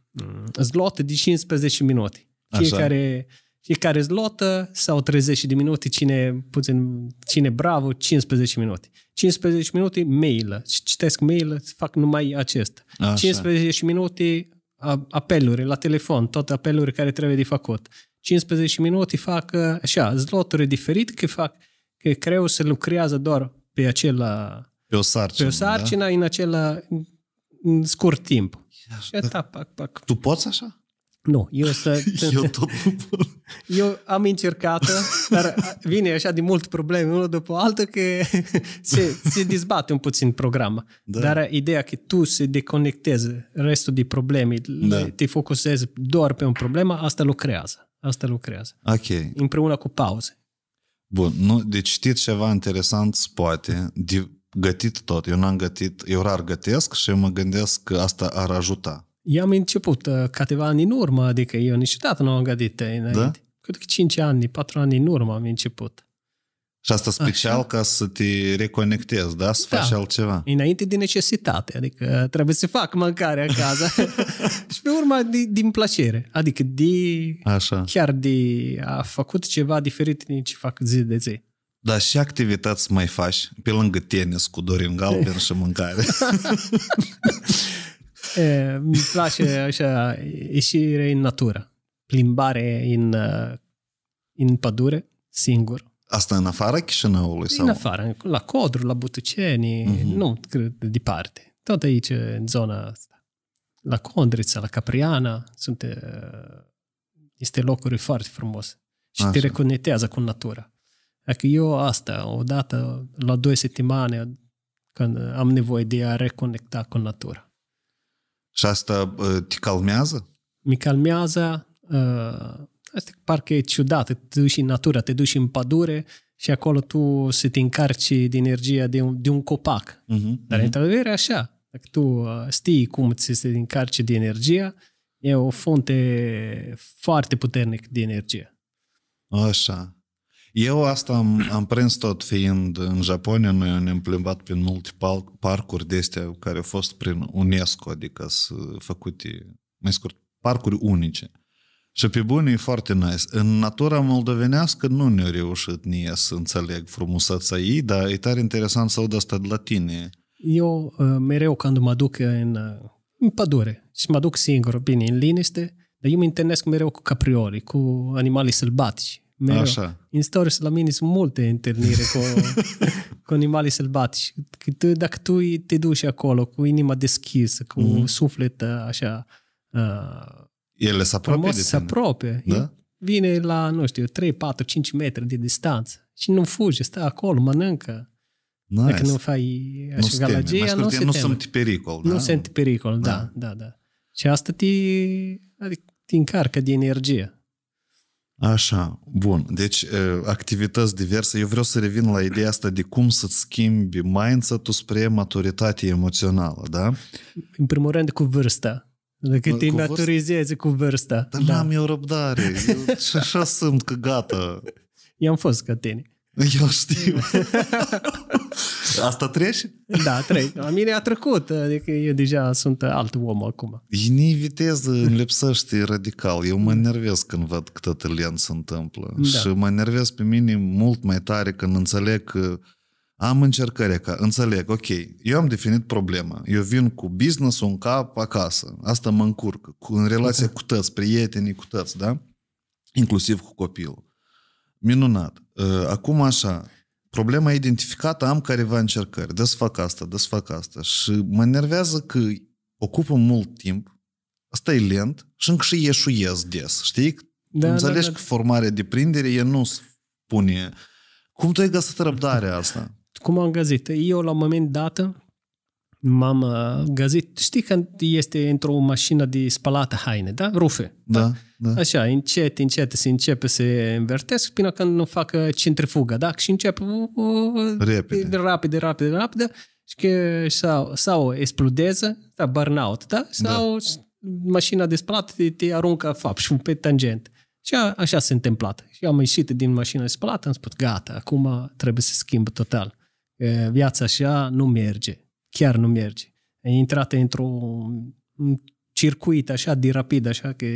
zlote de 15 minute. Fiecare Așa. Fiecare zlotă sau 30 de minute, cine, puțin, cine bravo, 15 minute. 15 minute mail citesc mail fac numai acesta. Așa. 15 minute apeluri la telefon, toate apeluri care trebuie de făcut. 15 minute fac așa, sloturi diferite, că fac că creu se lucrează doar pe acela pe o sarcină, pe o sarcină da? în acela în scurt timp. Ia, și da, pac, pac. Tu poți așa? Nu, eu să... eu tot nu Eu am încercat, dar vine așa de mult probleme unul după altul că se, se dezbate un puțin programa. Da. Dar ideea că tu se deconectezi restul de probleme, da. te focusezi doar pe un problemă, asta lucrează. Asta lucrează. Ok. Împreună cu pauze. Bun, nu, deci știți ceva interesant, poate, de gătit tot. Eu n-am gătit, eu rar gătesc și mă gândesc că asta ar ajuta. I-am început uh, câteva ani în urmă, adică eu niciodată nu am gândit uh, înainte. Da? Cred că 5 ani, 4 ani în urmă am început. Și asta special Așa. ca să te reconectezi, da? Să da. faci altceva. Înainte de necesitate, adică trebuie să fac mâncare acasă. și pe urmă de, din plăcere, adică de, Așa. chiar de a făcut ceva diferit din ce fac zi de zi. Da și activități mai faci pe lângă tenis cu Dorin Galben și mâncare? E, îmi place așa ieșire în natură, plimbare în, în pădure, singur. Asta în afara Chișinăului? Sau? În afară, la Codru, la Butuceni, uh-huh. nu cred departe. Tot aici, în zona asta. La Condrița, la Capriana, sunt, este locuri foarte frumos. Și Așa. te reconectează cu natura. Dacă eu asta, o dată la două săptămâni, când am nevoie de a reconecta cu natura. Și asta uh, te calmează? Mi calmează. Uh, asta parcă e ciudat. Te duci în natură, te duci în pădure și acolo tu să te încarci de energia de un, de un copac. Uh-huh, Dar uh-huh. într-adevăr e așa. Dacă tu uh, știi cum ți se încarci de energia, e o fonte foarte puternică de energie. Așa. Eu asta am, am prins tot fiind în Japonia, noi ne-am plimbat prin multe parcuri de astea care au fost prin UNESCO, adică sunt făcute, mai scurt, parcuri unice. Și pe bune e foarte nice. În natura moldovenească nu ne-a reușit nie să înțeleg frumusețea ei, dar e tare interesant să aud asta de la tine. Eu uh, mereu când mă duc în, uh, în pădure și mă duc singur, bine, în liniște, dar eu mă întâlnesc mereu cu caprioli, cu animale sălbatici. Mereu. Așa. În stories la mine sunt multe întâlniri cu, cu animale sălbatici. Cât, dacă tu te duci acolo cu inima deschisă, cu mm-hmm. suflet așa... Uh, Ele se apropie de tine. Se apropie. Da? Vine la, nu știu, 3, 4, 5 metri de distanță și nu fuge, stă acolo, mănâncă. Nice. Dacă nu fai așa nu galagia, scurt, nu se Nu sunt pericol, da? Nu sunt pericol, da, da, da. da. Și asta te, adică, te încarcă de energie. Așa, bun. Deci, activități diverse. Eu vreau să revin la ideea asta de cum să-ți schimbi mindset-ul spre maturitate emoțională, da? În primul rând, cu vârsta. Dacă te maturizezi cu vârsta. Dar da. n-am eu răbdare. Eu și așa sunt, că gata. Eu am fost ca tine. Eu știu. Asta treci? Da, trei. La mine a trecut, adică eu deja sunt alt om acum. Ni viteză îmi lipsește radical. Eu mă nervez când văd că talent se întâmplă. Da. Și mă nervez pe mine mult mai tare când înțeleg că am încercări ca, înțeleg, ok, eu am definit problema. Eu vin cu business-ul în cap acasă. Asta mă încurcă. Cu, în relație cu tăți, prietenii cu tăți, da? Inclusiv cu copilul. Minunat. Ă, acum așa, problema identificată, am careva încercări, dă fac asta, dă fac asta. Și mă nervează că ocupă mult timp, asta e lent și încă și ieșuiesc des, știi? Da, da Înțelegi da, da. că formarea de prindere e nu spune cum tu ai găsit răbdarea asta? Cum am găsit? Eu la un moment dat, m-am uh, găsit, știi că este într-o mașină de spălată haine, da? Rufe. Da. da? Da. Așa, încet, încet se începe să învertesc până când nu facă centrifugă, da? Și începe uh, uh, rapid, rapid, rapid, rapid, și că sau, sau explodează, da, burnout, da? Sau da. mașina de spălat te, te aruncă fapt și pe tangent. Și a, așa s-a întâmplat. Și am ieșit din mașina de spălat, am spus, gata, acum trebuie să schimb total. Viața așa nu merge. Chiar nu merge. E intrat într-o circuit așa de rapid, așa că...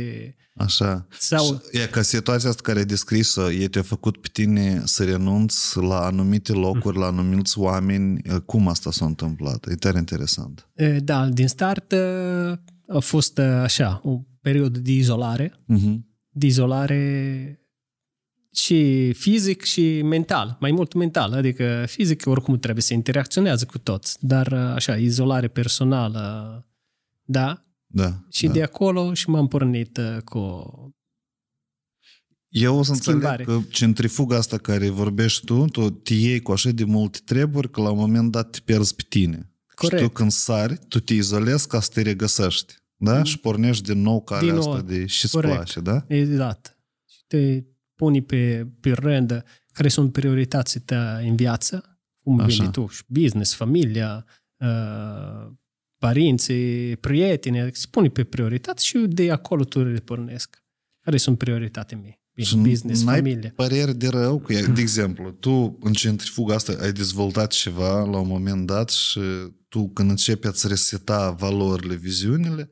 Așa. Sau... E ca situația asta care e descrisă, e te-a făcut pe tine să renunți la anumite locuri, mm. la anumiți oameni. Cum asta s-a întâmplat? E tare interesant. Da, din start a fost așa, o perioadă de izolare. Mm-hmm. De izolare și fizic și mental, mai mult mental, adică fizic oricum trebuie să interacționează cu toți, dar așa, izolare personală, da, da, și da. de acolo și m-am pornit uh, cu eu o să schimbare. înțeleg că centrifuga asta care vorbești tu, tu te iei cu așa de multe treburi că la un moment dat te pierzi pe tine. Corect. Și tu când sari, tu te izolezi ca să te regăsești. Da? Mm. Și pornești din nou care din asta de și îți place, da? Exact. Și te puni pe, pe rând care sunt prioritățile în viață, cum așa. vine tu, business, familia, uh, părinții, prieteni, spune pe priorități și de acolo tu le pornesc. Care sunt prioritățile mele? business, n-ai familie. păreri de rău cu ea. De exemplu, tu în centrifuga asta ai dezvoltat ceva la un moment dat și tu când începi să reseta valorile, viziunile,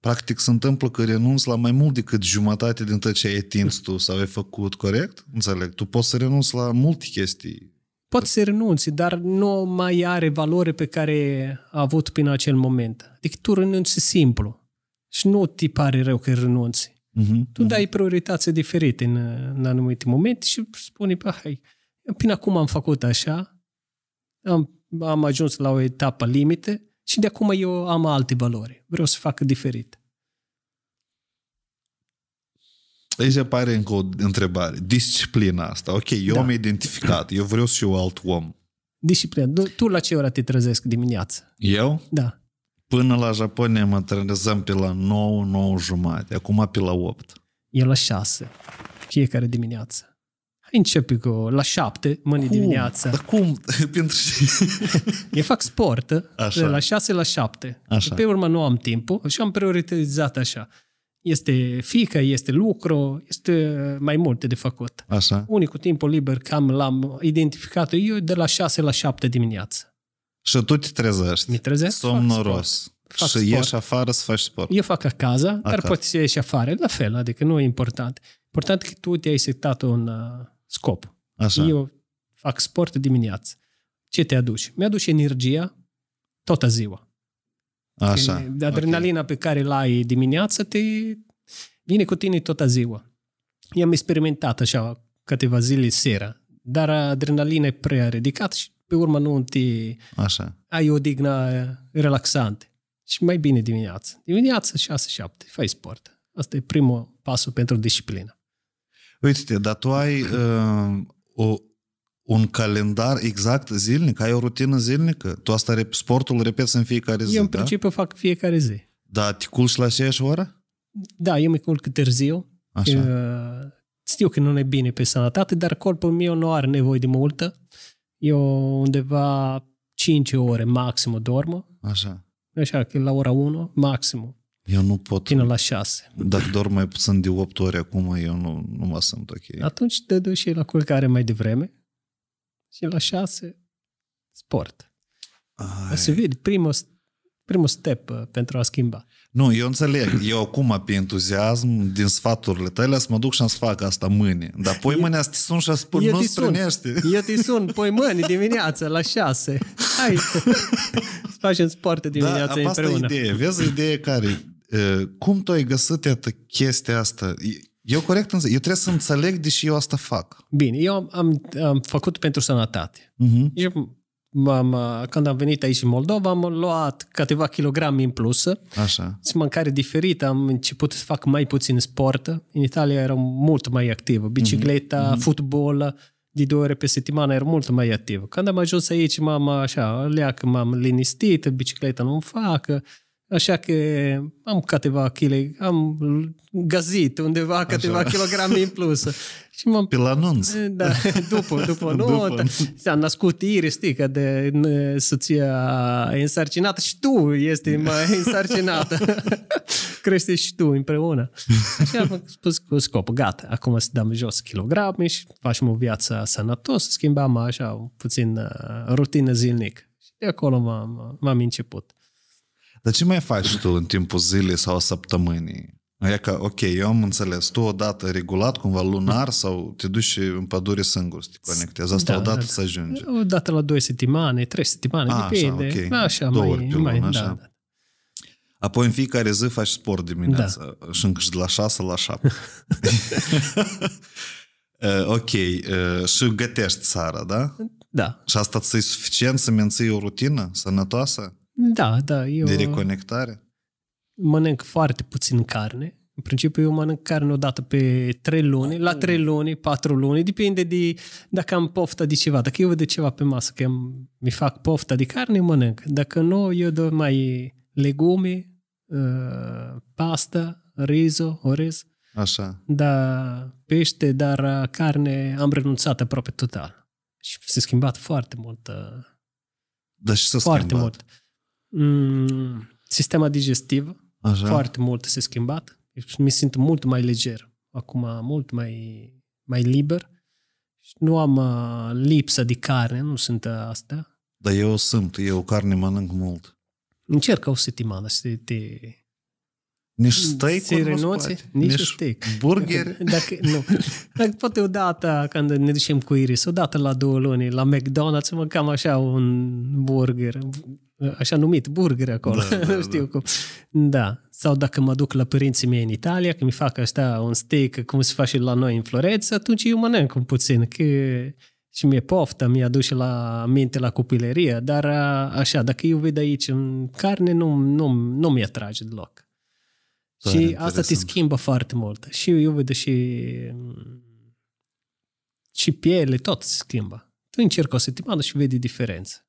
practic se întâmplă că renunți la mai mult decât jumătate din tot ce ai atins tu sau ai făcut, corect? Înțeleg. Tu poți să renunți la multe chestii Poate să renunți, dar nu mai are valoare pe care a avut până acel moment. Adică tu renunți simplu și nu ti pare rău că renunți. Uh-huh, tu uh-huh. dai priorități diferite în, în anumite momente și spune, bă, hai, până acum am făcut așa, am, am ajuns la o etapă limită și de acum eu am alte valori. Vreau să fac diferit. Aici apare încă o întrebare. Disciplina asta. Ok, eu da. am identificat. Eu vreau și eu alt om. Disciplina. Tu la ce ora te trezesc dimineața? Eu? Da. Până la Japonia mă trezăm pe la 9, 9 jumate. Acum pe la 8. E la 6. Fiecare dimineață. Hai începe cu la 7 mâine cum? dimineața. Dar cum? Pentru ce? Eu fac sport așa. de la 6 la 7. Așa. Pe urmă nu am timpul și am prioritizat așa. Este fică, este lucru, este mai multe de făcut. Așa. Unicul timpul liber cam l-am identificat eu de la 6 la 7 dimineață. Și tu te trezești. Mi trezesc. Somnoros. Fac și sport. ieși afară să faci sport. Eu fac acasă, acasă. dar poți să ieși afară, la fel, adică nu e important. Important că tu te-ai setat un uh, scop. Așa. Eu fac sport dimineață. Ce te aduci? Mi-aduce energia toată ziua. Așa. Adrenalina okay. pe care îl ai dimineața te vine cu tine toată ziua. I-am experimentat așa câteva zile seara, dar adrenalina e prea ridicată și pe urmă nu te... Așa. Ai o dignă relaxantă. Și mai bine dimineața. Dimineața 6-7, fai sport. Asta e primul pasul pentru disciplină. Uite-te, dar tu ai uh, o, un calendar exact zilnic, ai o rutină zilnică. Tu asta, sportul, repeți în fiecare zi, Eu în da? principiu fac fiecare zi. Da, te culci la aceeași oră? Da, eu mă culc târziu. Așa. Că știu că nu e bine pe sănătate, dar corpul meu nu are nevoie de multă. Eu undeva 5 ore maxim dorm. Așa. Așa că la ora 1 maxim. Eu nu pot. Până la 6. Dacă dorm mai puțin de 8 ore acum, eu nu, nu mă sunt ok. Atunci te duci la culcare mai devreme și la șase, sport. Ai. O să vezi primul, primul step uh, pentru a schimba. Nu, eu înțeleg. Eu acum, pe entuziasm, din sfaturile tale, să mă duc și să fac asta mâine. Dar poi mâine să te sun și să spun, nu strânește. Eu te sun, poi mâine dimineața, la șase. Hai să facem sport da, dimineața da, împreună. Asta e ideea. Vezi ideea care uh, Cum tu ai găsit chestia asta? Eu corect înțeleg. Eu trebuie să înțeleg de și eu asta fac. Bine, eu am, am, am făcut pentru sănătate. Uh-huh. Eu am, când am venit aici în Moldova, am luat câteva kilograme în plus. Așa. Și mâncare diferită, am început să fac mai puțin sport. În Italia eram mult mai activ. Bicicleta, uh-huh. Mhm. Mhm. futbol, de două ore pe săptămână eram mult mai activ. Când am ajuns aici, m-am așa, leac, m-am linistit, bicicleta nu-mi fac, Așa că am câteva chile, am gazit undeva Așa. câteva kilograme în plus. Și m-am... Pe la anunț. Da, după, după nu, s-a născut Iris, știi, că de soția însărcinată și tu este mai însărcinată. Crește și tu împreună. Și am spus cu scop, gata, acum să dăm jos kilograme și facem o viață sănătos, schimbam așa puțin uh, rutină zilnic. Și de acolo m-am, m-am început. Dar ce mai faci tu în timpul zilei sau săptămânii? E că, ok, eu am înțeles, tu odată regulat, cumva lunar, sau te duci în pădure singur să te conectezi. Asta da, odată da, să ajungi. Da. Odată la 2 săptămâni, 3 săptămâni. depinde. okay. așa Două mai, ori pe mai, așa. Da, da. Apoi în fiecare zi faci sport dimineața da. și încă de la 6 la 7. Eh, ok, eh, și gătești țara, da? Da. Și asta ți-e suficient să menții o rutină sănătoasă? Da, da. Eu de reconectare? Mănânc foarte puțin carne. În principiu eu mănânc carne odată pe 3 luni, la 3 mm. luni, 4 luni, depinde de dacă am poftă de ceva. Dacă eu văd ceva pe masă că mi fac poftă de carne, mănânc. Dacă nu, eu dau mai legume, uh, pasta, rizo, orez. Așa. Da, pește, dar uh, carne am renunțat aproape total. Și s-a schimbat foarte mult. Uh, dar și s-a foarte schimbat? mult. Mm, sistema digestiv, Așa. foarte mult s-a schimbat. Deci mi simt mult mai leger acum, mult mai, mai liber. Nu am uh, lipsă de carne, nu sunt uh, asta. Dar eu o simt, eu carne mănânc mult. Încerc o setimană să te... Nici stai, cu renunțe, nici, nici steak. Burger. Dacă, nu. Dacă poate odată, când ne ducem cu Iris, odată la două luni, la McDonald's, mă cam așa un burger. Ă, așa numit burger acolo, da, da, știu da. cum. Da. Sau dacă mă duc la părinții mei în Italia, că mi fac asta un steak, cum se face la noi în Floreț, atunci eu mănânc un puțin, că și mi-e poftă, mi-a dus la minte la copilărie, dar așa, dacă eu văd aici în carne, nu, nu, nu mi-atrage deloc. Da, și interesant. asta te schimbă foarte mult. Și eu văd și și piele, tot se schimbă. Tu încerci o săptămână și vede diferență.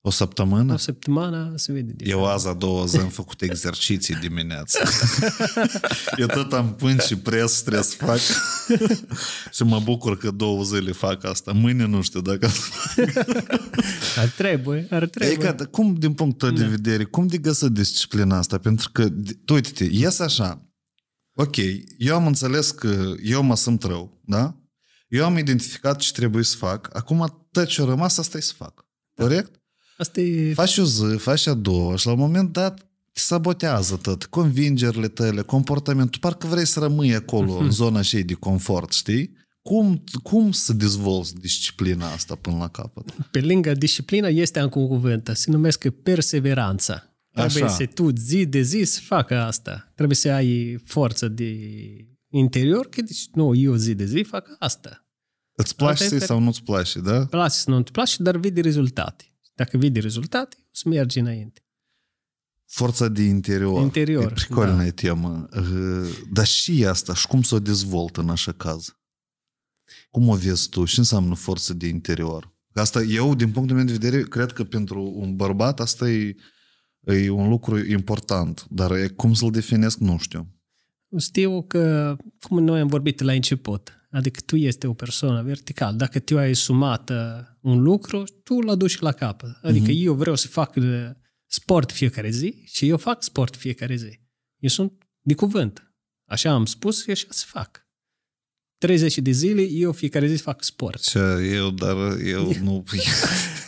O săptămână? O săptămână se vede. De Eu azi a doua zi am făcut exerciții dimineața. Eu tot am pun și pres, trebuie să fac. și mă bucur că două zile fac asta. Mâine nu știu dacă Ar trebui, ar trebui. E gata, cum din punctul tău de da. vedere, cum de găsă disciplina asta? Pentru că, uite-te, ies așa, Ok, eu am înțeles că eu mă sunt rău, da? Eu am identificat ce trebuie să fac, acum tot ce a rămas, asta e să fac. Da. Corect? Asta e... Faci o zi, faci a doua și la un moment dat te sabotează tot, convingerile tale, comportamentul, parcă vrei să rămâi acolo, uh-huh. în mhm. zona și de confort, știi? Cum, cum să dezvolți disciplina asta până la capăt? Pe lângă disciplina este încă un cuvânt, se numesc perseveranța. Trebuie Așa. să tu zi de zi să facă asta. Trebuie să ai forță de interior, că deci, nu, eu zi de zi fac asta. Îți place sau nu-ți place, da? Place sau nu-ți place, dar vede rezultate. Dacă vede rezultate, o să merge înainte. Forța de interior. Interior, E pricolnă da. temă. Ă, dar și asta, și cum să o dezvoltă în așa caz? Cum o vezi tu? Și înseamnă forță de interior? Asta eu, din punctul meu de vedere, cred că pentru un bărbat asta e, e un lucru important, dar e cum să-l definesc, nu știu. Știu că, cum noi am vorbit la început, adică tu este o persoană verticală. Dacă tu ai sumat un lucru, tu îl aduci la capăt. Adică uh-huh. eu vreau să fac uh, sport fiecare zi și eu fac sport fiecare zi. Eu sunt de cuvânt. Așa am spus și așa se fac. 30 de zile, eu fiecare zi fac sport. Și eu, dar eu nu...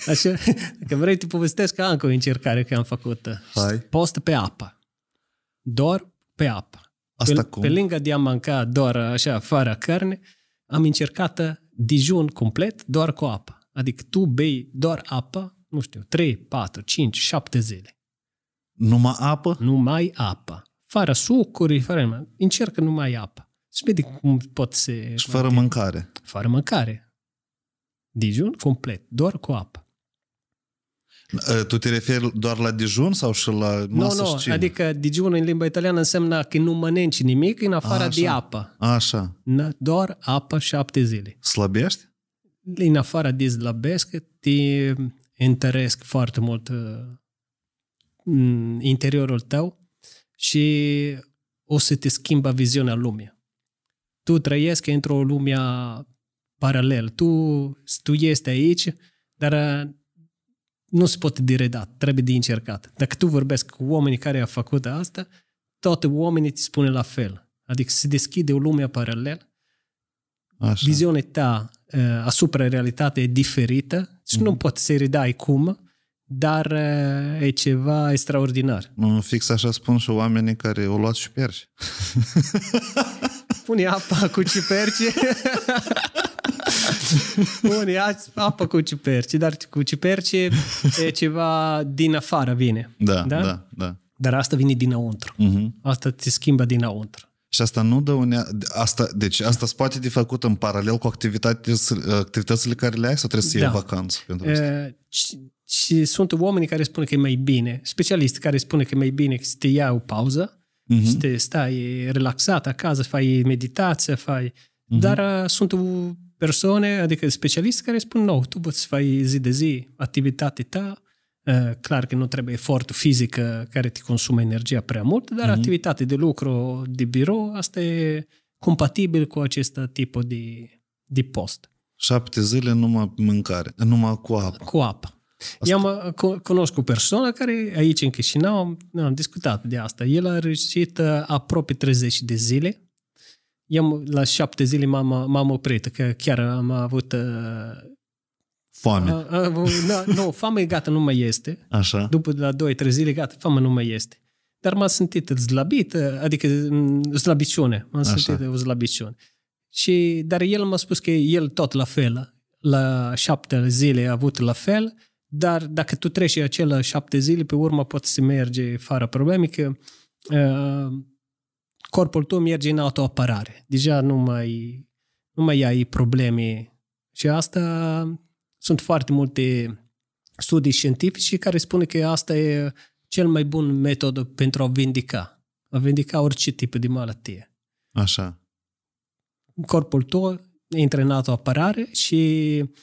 Așa, că vrei te povestesc că încă o încercare că am făcut. Hai. Post pe apă. Doar pe apă. Asta pe, cum? Pe lângă de a manca doar așa, fără carne, am încercat uh, dejun complet doar cu apă. Adică tu bei doar apă, nu știu, 3, 4, 5, 7 zile. Numai apă? Numai apă. Fără sucuri, fără... Încearcă numai apă. Și vede cum pot să... Și fără mate. mâncare. Fără mâncare. Dijun complet, doar cu apă. Ă, tu te referi doar la dejun sau și la masă Nu, no, nu, no, adică dejun în limba italiană înseamnă că nu mănânci nimic în afară de apă. așa. Doar apă șapte zile. Slăbești? în afara de dezlăbesc, te întăresc foarte mult uh, interiorul tău și o să te schimba viziunea lumii. Tu trăiesc într-o lume paralel. Tu, tu ești aici, dar uh, nu se poate de redat, trebuie de încercat. Dacă tu vorbești cu oamenii care au făcut asta, toate oamenii îți spun la fel. Adică se deschide o lume paralel, Așa. viziunea ta Eh, asupra realitate e diferită și deci mm-hmm. nu mhm. poți să-i ridai cum, dar eh, e ceva extraordinar. nu Fix așa spun și oamenii care o luat și pierzi. Pune apa cu ciperci. Pune apa cu ciperci, dar cu ciperci e ceva din afară vine. Da, da, da. da. Dar asta vine dinăuntru. Uh-huh. Asta te schimbă dinăuntru. Și asta nu dăunea... Asta, deci asta se poate de făcut în paralel cu activitățile, care le ai sau trebuie să da. iei vacanță pentru asta? E, și, și sunt oameni care spun că e mai bine, specialiști care spun că e mai bine să te iau o pauză, uh-huh. să te stai relaxat acasă, fai meditație, fai... Uh-huh. Dar sunt persoane, adică specialiști care spun, nu, no, tu poți să fai zi de zi activitatea ta, Eh, clar că nu trebuie efortul fizic eh, care te consumă energia prea mult, dar mm-hmm. activitate de lucru, de birou, asta e compatibil cu acest tip de, de post. Șapte zile numai mâncare, numai cu apă. Cu apă. Asta... Eu am eh, cunosc o persoană care aici în Chișinău am, am discutat de asta. El a reușit aproape 30 de zile. Eu am la șapte zile m-am, m-am oprit, că chiar am avut Foame. Uh, a, uh, uh, nu, foame gata nu mai este. Așa. După la 2-3 zile, gata, foame nu mai este. Dar m-am simțit zlabit, uh, adică mm, zlabiciune. M-am simțit o zlabiciune. Și, dar el m a spus că el tot la fel, la șapte zile a avut la fel, dar dacă tu treci acele șapte zile, pe urmă poți să merge fără probleme, că uh, corpul tău merge în autoapărare. Deja nu mai, nu mai ai probleme. Și asta sunt foarte multe studii științifice care spun că asta e cel mai bun metod pentru a vindica. A vindica orice tip de malatie. Așa. Corpul tău e în o apărare și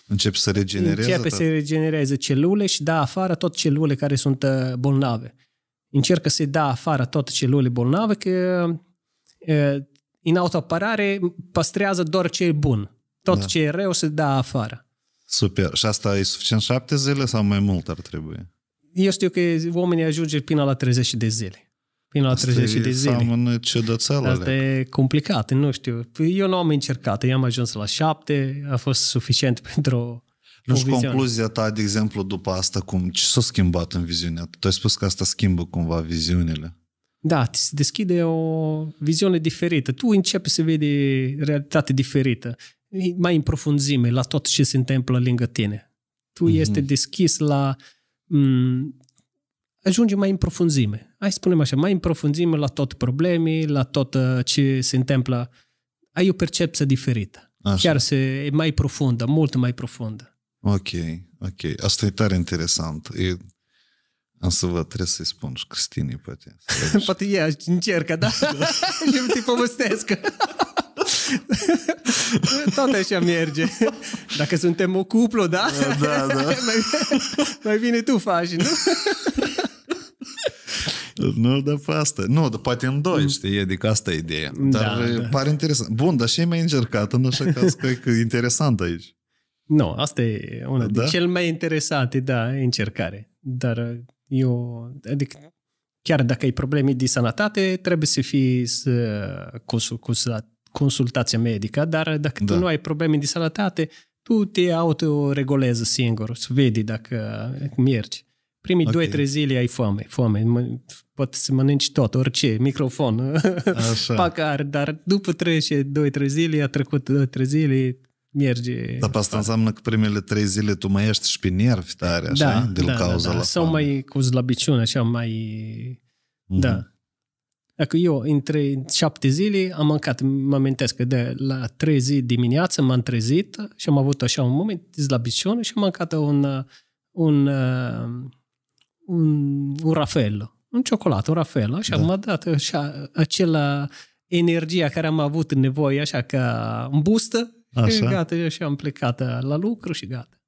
începe să regenereze începe tot. să regenereze celule și da afară tot celule care sunt uh, bolnave. Încercă să-i da afară tot celule bolnave că uh, în autoapărare păstrează doar ce e bun. Tot da. ce e rău se dă afară. Super. Și asta e suficient șapte zile sau mai mult ar trebui? Eu știu că oamenii ajunge până la 30 de zile. Până la asta 30 de zile. Seamănă ciudățelele. Asta e complicat, nu știu. Păi eu nu am încercat. Eu am ajuns la șapte, a fost suficient pentru nu știu, concluzia ta, de exemplu, după asta, cum, ce s-a schimbat în viziunea ta? Tu ai spus că asta schimbă cumva viziunile. Da, ți se deschide o viziune diferită. Tu începi să vezi realitate diferită mai în profunzime la tot ce se întâmplă lângă tine. Tu mm-hmm. este deschis la... M- mm, ajunge mai în profunzime. Hai să spunem așa, mai în profunzime la tot probleme, la tot uh, ce se întâmplă. Ai o percepție diferită. Așa. Chiar se, e mai profundă, mult mai profundă. Ok, ok. Asta e tare interesant. E... Am să vă trebuie să-i spun și Cristinii, poate. poate ea încercă, da? Și Și te povestesc. Tot așa merge. Dacă suntem o cuplu, da? Da, da. da. mai, mai bine tu faci, nu? Nu, dar pe asta. Nu, dar poate în doi, mm. știi, adică asta e ideea. Da, dar da, eh, pare da. interesant. Bun, dar și mai încercat în așa caz că e interesant aici. Nu, no, asta e una da? de cel mai interesante, da, încercare. Dar eh, eu, adică chiar dacă ai probleme de sănătate, trebuie să fii să, cu, cu, consultația medică, dar dacă da. tu nu ai probleme de sănătate, tu te autoregulezi singur, să vedi dacă mergi. Primii 2-3 okay. zile ai foame, foame, poți să mănânci tot, orice, microfon, Așa. pacar, dar după 2-3 zile, a trecut 2-3 zile, merge... Dar asta asta înseamnă că primele trei zile tu mai ești și pe nervi tare, așa, da, de da, cauza da, da. la Sau mai cu slăbiciune, așa, mai... Mm-hmm. Da. Dacă eu între șapte zile am mâncat, mă amintesc că de la trei zi dimineață m-am trezit și am avut așa un moment slăbiciune și am mâncat un, un, un, un rafel, un ciocolat, un rafel, așa da. m-a dat așa, acela energia care am avut nevoie, așa că în bustă așa. și gata, și am plecat la lucru și gata.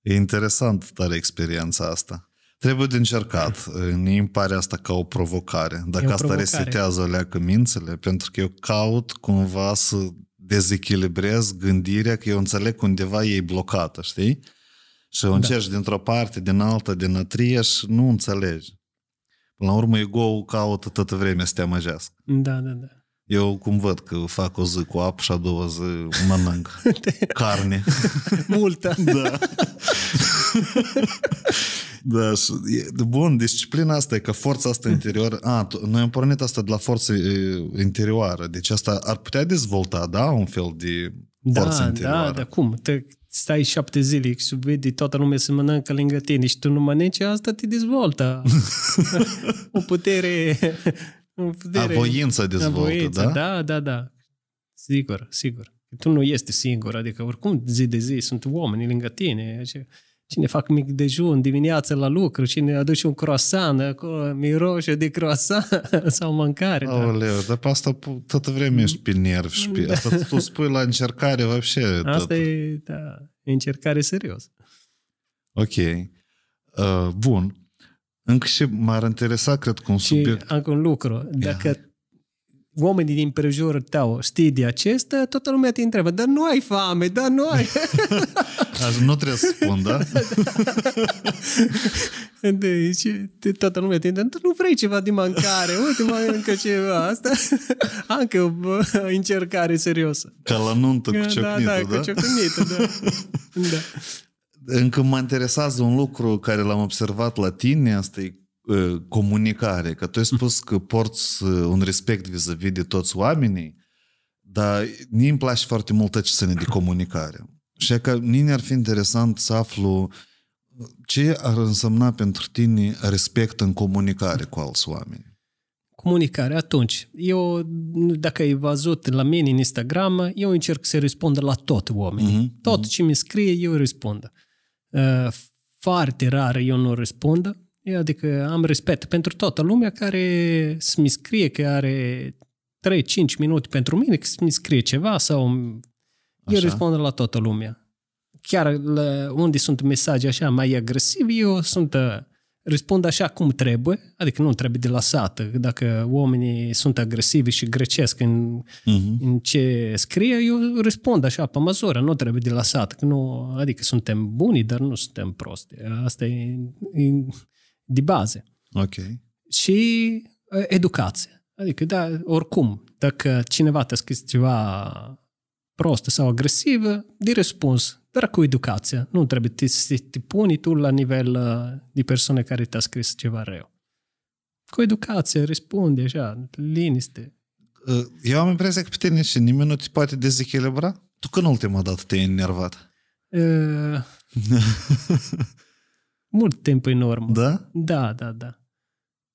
E interesant tare experiența asta. Trebuie de încercat. Ne pare asta ca o provocare. Dacă o asta provocare. resetează că mințele, pentru că eu caut cumva să dezechilibrez gândirea, că eu înțeleg undeva e blocată, știi? Și o da. încerci da. dintr-o parte, din alta, din a treia și nu înțelegi. Până la urmă, ego caută tot vremea să te amăgească. Da, da, da. Eu cum văd că fac o zi cu apă și a doua zi mănânc carne. Multă! da. da, și, bun, disciplina asta e că forța asta interioară... A, noi am pornit asta de la forță interioară, deci asta ar putea dezvolta, da, un fel de da, forță da, interioară. Da, da, cum? Te, stai șapte zile și vede toată lumea să mănâncă lângă tine și tu nu mănânci, asta te dezvoltă. o putere în vedere... A voință dezvoltă, voință, da? Da, da, da. Sigur, sigur. Tu nu ești singur, adică oricum zi de zi sunt oameni lângă tine. Cine fac mic dejun dimineața la lucru, cine aduce un croissant, acolo, miroșe de croissant sau mâncare. Da. Aoleu, da. dar pe asta tot vreme ești pe nervi și pe... Da. Asta tu spui la încercare, вообще. Asta tot... e, da, încercare serios. Ok. Uh, bun. Încă și m-ar interesa, cred cu un și subiect. încă un lucru. Dacă yeah. oamenii din prejurul tău știi de acesta, toată lumea te întreabă, dar nu ai fame, dar nu ai... Azi, nu trebuie să spun, da? deci, toată lumea te întreabă, nu vrei ceva de mancare, uite, mai încă ceva. Asta încă o încercare serioasă. Ca la nuntă cu da, da, ciocnită, da? Da, da, cu ciocnită, da. da încă mă interesează un lucru care l-am observat la tine, asta e ă, comunicare, că tu ai spus că porți ă, un respect vis-a-vis de toți oamenii, dar mie îmi place foarte mult acțiune de comunicare. Și că mine ar fi interesant să aflu ce ar însemna pentru tine respect în comunicare cu alți oameni. Comunicare, atunci, eu, dacă ai văzut la mine în Instagram, eu încerc să răspund la tot oamenii. Mm-hmm. Tot mhm. ce mi scrie, eu răspund. Uh, foarte rar eu nu răspund. adică am respect pentru toată lumea care mi scrie că are 3-5 minute pentru mine, că mi scrie ceva sau Așa. eu răspund la toată lumea. Chiar la unde sunt mesaje așa mai agresive, eu sunt uh, răspund așa cum trebuie, adică nu trebuie de lăsată. Dacă oamenii sunt agresivi și grecesc în, uh-huh. în ce scrie, eu răspund așa, pe măsură, nu trebuie de lăsată. Nu, adică suntem buni, dar nu suntem prosti. Asta e, e de bază. Ok. Și educație. Adică, da, oricum, dacă cineva te scris ceva prost sau agresiv, de răspuns dar cu educația. Nu trebuie să te, te puni tu la nivel uh, de persoane care te-a scris ceva rău. Cu educație, răspunde așa, liniște. Uh, eu am impresia că pe tine și nimeni nu te poate dezechilibra? Tu când ultima dată te-ai enervat? E... Uh, mult timp în urmă. Da? Da, da, da.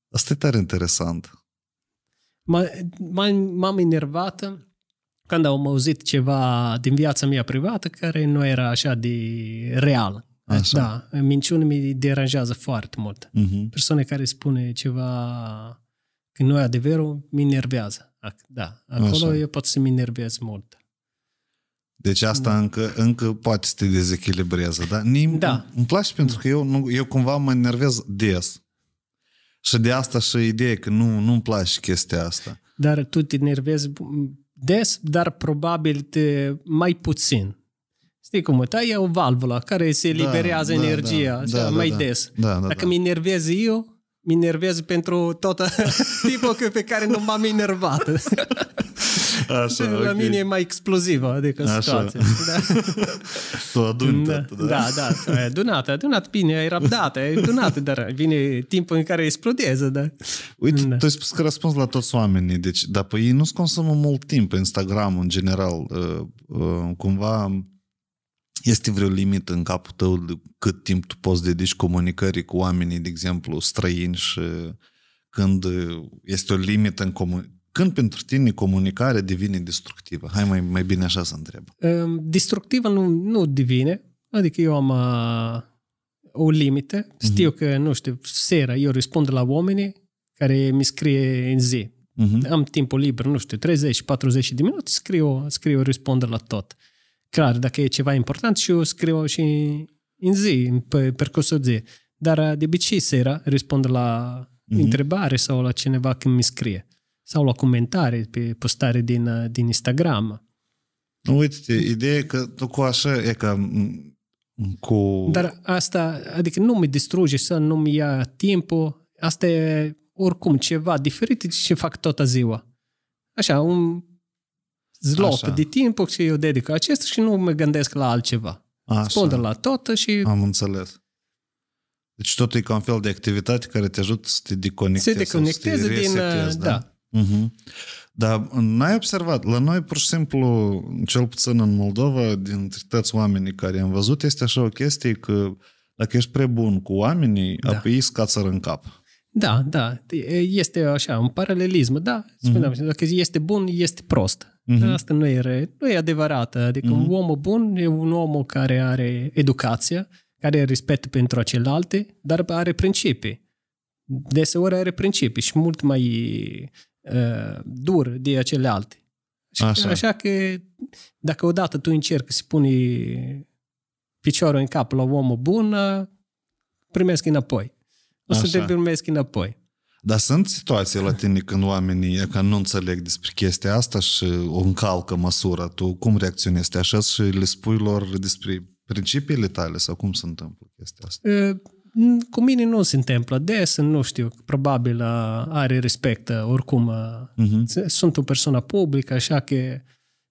Asta e tare interesant. M-am enervat când am auzit ceva din viața mea privată care nu era așa de real. Așa. Da, minciunea mi deranjează foarte mult. Uh-huh. Persoane care spune ceva că nu e adevărul, mi enervează. Da, acolo așa. eu pot să mi enervez mult. Deci asta mm. încă, încă poate să te dezechilibreze, da? Nim, da. Îmi place pentru că eu, nu, eu cumva mă enervez des. Și de asta și ideea că nu, nu-mi place chestia asta. Dar tu te enervezi des, dar probabil de mai puțin. Știi cum e? Da, e o valvulă care se da, eliberează da, da, energia da, da, da, mai da, des. Da, da, Dacă da. mă enervez eu, mă enervez pentru tot tipul pe care nu m-am enervat. Așa, la okay. mine e mai explozivă, adică Așa. situația. Da. tu aduni da, da? Da, da, ai adunat, ai adunat, bine, ai rabdat, ai adunat, dar vine timpul în care explodează, da. Uite, da. tu ai spus că răspunzi la toți oamenii, deci, dar păi ei nu-ți consumă mult timp pe Instagram, în general, uh, uh, cumva este vreo limită în capul tău de cât timp tu poți dedici comunicării cu oamenii, de exemplu, străini și când uh, este o limită în comunicare când pentru tine comunicarea devine destructivă? Hai mai, mai bine așa să întreb. Ehm, destructivă nu, nu devine. Adică eu am a, o limită. Mhm. Știu uh-huh. că, nu știu, seara eu răspund la oamenii care mi scrie în zi. Uh-huh. Am timpul liber, nu știu, 30-40 de minute, scriu, scriu răspund la tot. Clar, dacă e ceva important și eu scriu și în zi, în percursul zi. Dar de obicei seara răspund la uh-huh. întrebare sau la cineva când mi scrie sau la comentarii pe postare din, uh, din Instagram. Nu, uite, ideea e că tu cu așa e că cu... Dar asta, adică nu mi distruge să nu-mi ia timpul, asta e oricum ceva diferit de ce fac toată ziua. Așa, un zlop așa. de timp și eu dedic acest și nu mă gândesc la altceva. Sponder la tot și... Am înțeles. Deci totul e ca un fel de activitate care te ajută să te deconectezi. Să te din... Uh, da. da. Uh-huh. Mhm. Dar n-ai observat, la noi pur și simplu, cel puțin în Moldova, dintre toți oamenii care am văzut, este așa o chestie că dacă ești prea bun cu oamenii, da. apoi îi scață în cap. Da, da, este așa, un paralelism, da, spuneam, uh-huh. dacă este bun, este prost. Uh-huh. asta nu e, nu e adevărat, adică uh-huh. un om bun e un om care are educație, care are respect pentru celelalte, dar are principii. Deseori are principii și mult mai Uh, dur de acele alte. Și așa. așa că dacă odată tu încerci să pui piciorul în cap la omul bun, primesc înapoi. O să așa. te primesc înapoi. Dar sunt situații la tine când oamenii e că nu înțeleg despre chestia asta și o încalcă măsura. Tu cum reacționezi? Te așa și le spui lor despre principiile tale sau cum se întâmplă chestia asta? Uh, Mm, cu mine nu se întâmplă des, nu știu, probabil uh, are respect uh, oricum. Uh-huh. Sunt o persoană publică, așa că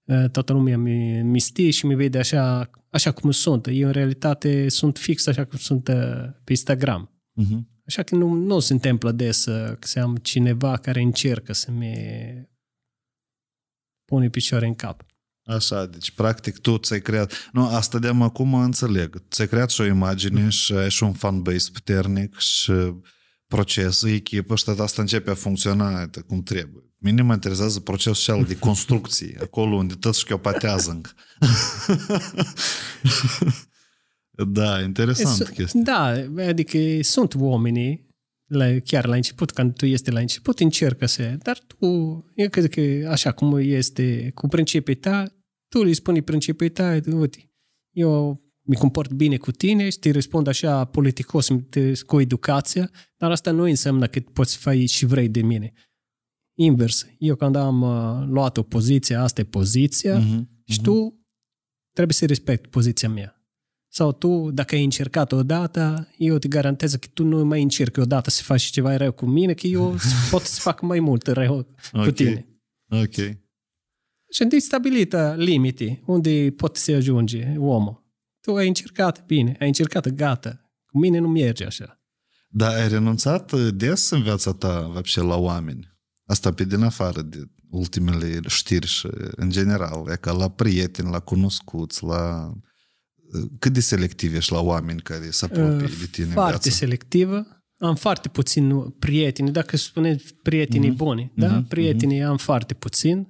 uh, toată lumea mi, mi știe și mi vede așa, așa cum sunt. Eu în realitate sunt fix așa cum sunt pe Instagram. Uh-huh. Așa că nu, nu se întâmplă des să am cineva care încercă să mi pune picioare în cap. Așa, deci practic tu ți-ai creat... Nu, asta de acum înțeleg. Ți-ai creat și o imagine mm. și ai și un fanbase puternic și procesul, echipă și tot asta începe a funcționa cum trebuie. Minim mă interesează procesul cel de construcție, acolo unde tot chiopatează încă. da, interesant e, chestia. Da, adică sunt oamenii la, chiar la început, când tu este la început, încercă să, dar tu, eu cred că așa cum este cu principii ta, tu îi spui principiul tău, uite, eu mi comport bine cu tine și te răspund așa politicos cu educația, dar asta nu înseamnă că poți face și vrei de mine. Invers, eu când am uh, luat o poziție, asta e poziția uh-huh, și uh-huh. tu trebuie să respecti poziția mea. Sau tu, dacă ai încercat odată, eu te garantez că tu nu mai încerci odată să faci ceva rău cu mine, că eu pot să fac mai mult rău okay. cu tine. Ok. Și de stabilită limite unde pot să ajunge omul. Tu ai încercat, bine, ai încercat, gata. Cu mine nu merge așa. Dar ai renunțat des în viața ta, вообще, la oameni? Asta pe din afară de ultimele știri și, în general, e ca la prieteni, la cunoscuți, la... Cât de selectiv ești la oameni care se apropie uh, de tine Foarte viața? selectivă. Am foarte puțin prieteni, dacă spuneți prietenii uh-huh. buni, mhm. da? Uh-huh. Prietenii uh-huh. am foarte puțin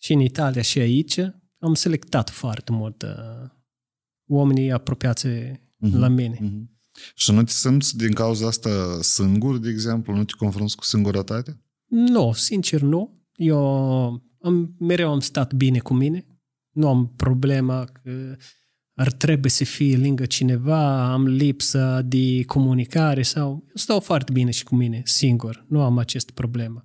și în Italia și aici, am selectat foarte mult uh, oamenii apropiați uh-huh, la mine. Uh-huh. Și nu te simți din cauza asta singur, de exemplu? Nu te confrunți cu singurătatea? Nu, sincer nu. Eu am, mereu am stat bine cu mine. Nu am problema că ar trebui să fie lângă cineva, am lipsă de comunicare sau... Eu stau foarte bine și cu mine, singur. Nu am acest problemă.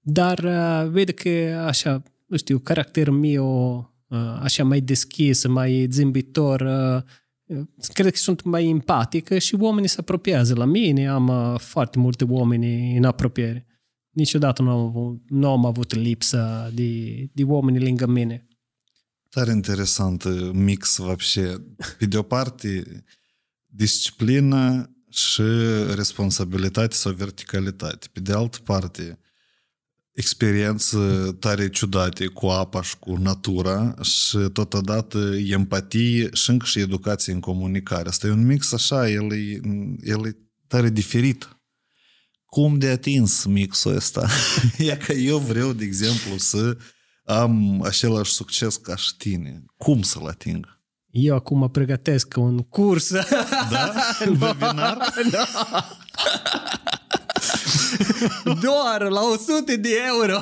Dar uh, vede că așa nu știu, caracterul meu uh, așa mai deschis, mai zâmbitor, uh, cred că sunt mai empatică și oamenii se apropiază la mine, am uh, foarte multe oameni în apropiere. Niciodată nu am, nu am avut lipsa de, de oameni lângă mine. Tare interesant mix, вообще. Pe de o parte, disciplină și responsabilitate sau verticalitate. Pe de altă parte, experiență tare ciudate cu apa și cu natura și totodată empatie și încă și educație în comunicare. Asta e un mix așa, el e, el e tare diferit. Cum de atins mixul ăsta? Ia că eu vreau, de exemplu, să am același succes ca și tine. Cum să-l ating? Eu acum pregătesc un curs. Da? no, webinar? No. Da. Doar la 100 de euro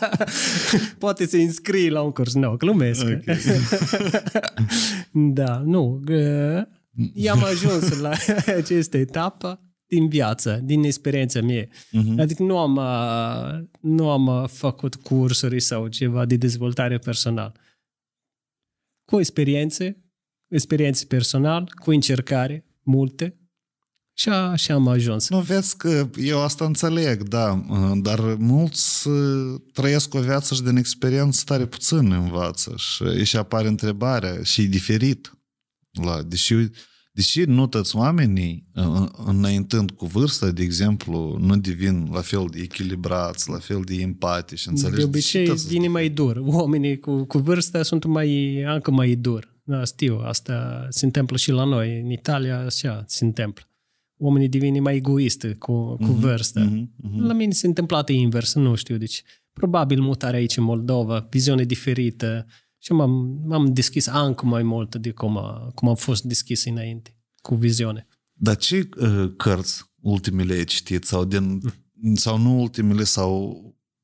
poate se inscrii la un curs. Nu, glumesc. Okay. da, nu. I-am ajuns la această etapă din viață, din experiența mea. Uh-huh. Mhm. Adică nu am, nu am făcut cursuri sau ceva de dezvoltare personală. Cu experiențe, experiențe personal, cu încercare, multe, și așa am ajuns. Nu vezi că eu asta înțeleg, da, uh, dar mulți uh, trăiesc o viață și din experiență tare puțin învață și își apare întrebarea și e diferit. La, deși, deși nu toți oamenii, uh, înaintând cu vârsta, de exemplu, nu devin la fel de echilibrați, la fel de empatici, înțelegi? De obicei vine mai dur. Oamenii cu, cu vârsta sunt mai, încă mai dur. Da, știu, asta se întâmplă și la noi. În Italia așa se întâmplă oamenii devine mai egoistă cu, cu uh-huh, vârsta. Uh-huh, uh-huh. La mine se întâmplat invers, nu știu, deci probabil mutare aici în Moldova, viziune diferită și m-am, m-am deschis ancu mai mult de cum, a, cum am fost deschis înainte, cu viziune. Dar ce uh, cărți ultimele ai citit sau, din, mm. sau nu ultimele sau